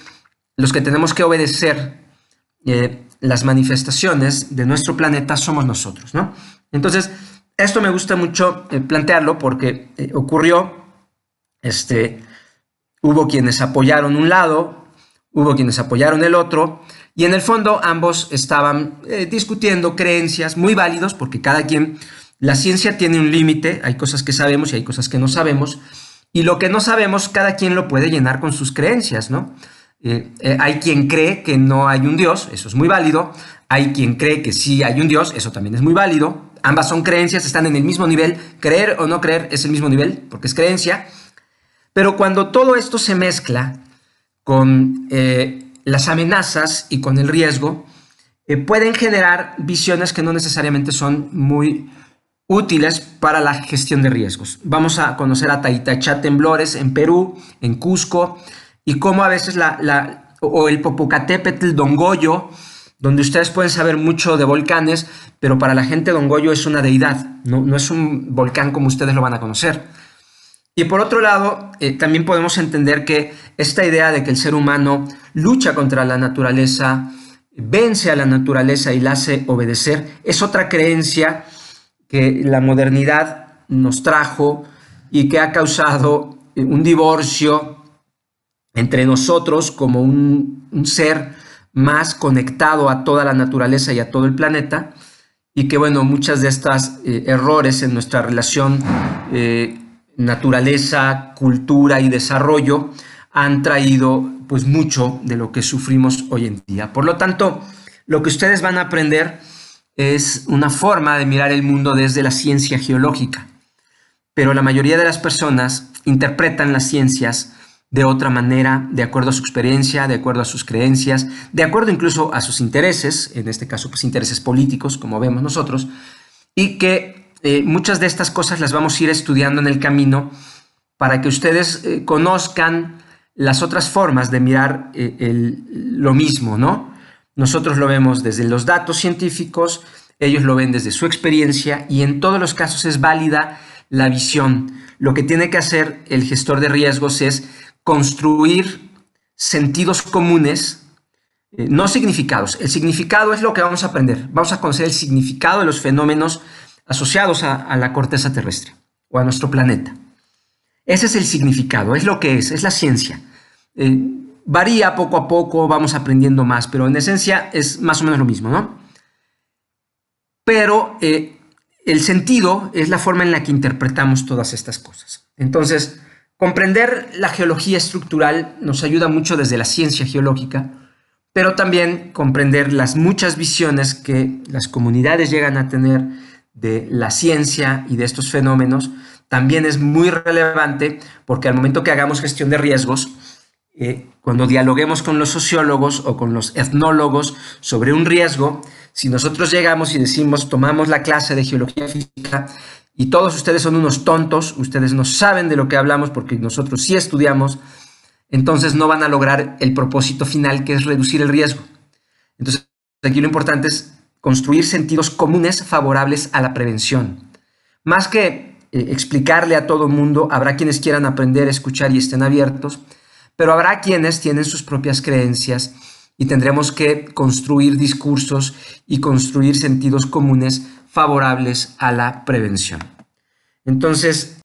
los que tenemos que obedecer eh, las manifestaciones de nuestro planeta somos nosotros, ¿no? Entonces, esto me gusta mucho eh, plantearlo porque eh, ocurrió, este, hubo quienes apoyaron un lado, hubo quienes apoyaron el otro, y en el fondo ambos estaban eh, discutiendo creencias muy válidos porque cada quien, la ciencia tiene un límite, hay cosas que sabemos y hay cosas que no sabemos, y lo que no sabemos cada quien lo puede llenar con sus creencias, ¿no? Eh, eh, hay quien cree que no hay un Dios, eso es muy válido, hay quien cree que sí hay un Dios, eso también es muy válido, ambas son creencias, están en el mismo nivel, creer o no creer es el mismo nivel porque es creencia, pero cuando todo esto se mezcla con las amenazas y con el riesgo, eh, pueden generar visiones que no necesariamente son muy útiles para la gestión de riesgos. Vamos a conocer a Taitachá temblores en Perú, en Cusco, y cómo a veces la, o el Popocatépetl Dongoyo, donde ustedes pueden saber mucho de volcanes, pero para la gente Dongoyo es una deidad, no es un volcán como ustedes lo van a conocer. Y por otro lado, eh, también podemos entender que esta idea de que el ser humano lucha contra la naturaleza, vence a la naturaleza y la hace obedecer, es otra creencia que la modernidad nos trajo y que ha causado eh, un divorcio entre nosotros como un, ser más conectado a toda la naturaleza y a todo el planeta y que bueno muchas de estas eh, errores en nuestra relación eh, naturaleza, cultura y desarrollo han traído pues mucho de lo que sufrimos hoy en día. Por lo tanto, lo que ustedes van a aprender es una forma de mirar el mundo desde la ciencia geológica, pero la mayoría de las personas interpretan las ciencias de otra manera, de acuerdo a su experiencia, de acuerdo a sus creencias, de acuerdo incluso a sus intereses, en este caso pues intereses políticos, como vemos nosotros, y que eh, muchas de estas cosas las vamos a ir estudiando en el camino para que ustedes eh, conozcan las otras formas de mirar eh, lo mismo, ¿no? Nosotros lo vemos desde los datos científicos, ellos lo ven desde su experiencia y en todos los casos es válida la visión. Lo que tiene que hacer el gestor de riesgos es construir sentidos comunes, no significados. El significado es lo que vamos a aprender. Vamos a conocer el significado de los fenómenos asociados a, la corteza terrestre o a nuestro planeta. Ese es el significado, es lo que es, es la ciencia. Eh, varía poco a poco, vamos aprendiendo más, pero en esencia es más o menos lo mismo, ¿no? Pero eh, el sentido es la forma en la que interpretamos todas estas cosas. Entonces, comprender la geología estructural nos ayuda mucho desde la ciencia geológica, pero también comprender las muchas visiones que las comunidades llegan a tener de la ciencia y de estos fenómenos también es muy relevante porque al momento que hagamos gestión de riesgos, eh, cuando dialoguemos con los sociólogos o con los etnólogos sobre un riesgo, si nosotros llegamos y decimos, tomamos la clase de geología física y todos ustedes son unos tontos, ustedes no saben de lo que hablamos porque nosotros sí estudiamos, entonces no van a lograr el propósito final que es reducir el riesgo. Entonces, aquí lo importante es construir sentidos comunes favorables a la prevención. Más que eh, explicarle a todo el mundo, habrá quienes quieran aprender, escuchar y estén abiertos, pero habrá quienes tienen sus propias creencias y tendremos que construir discursos y construir sentidos comunes favorables a la prevención. Entonces,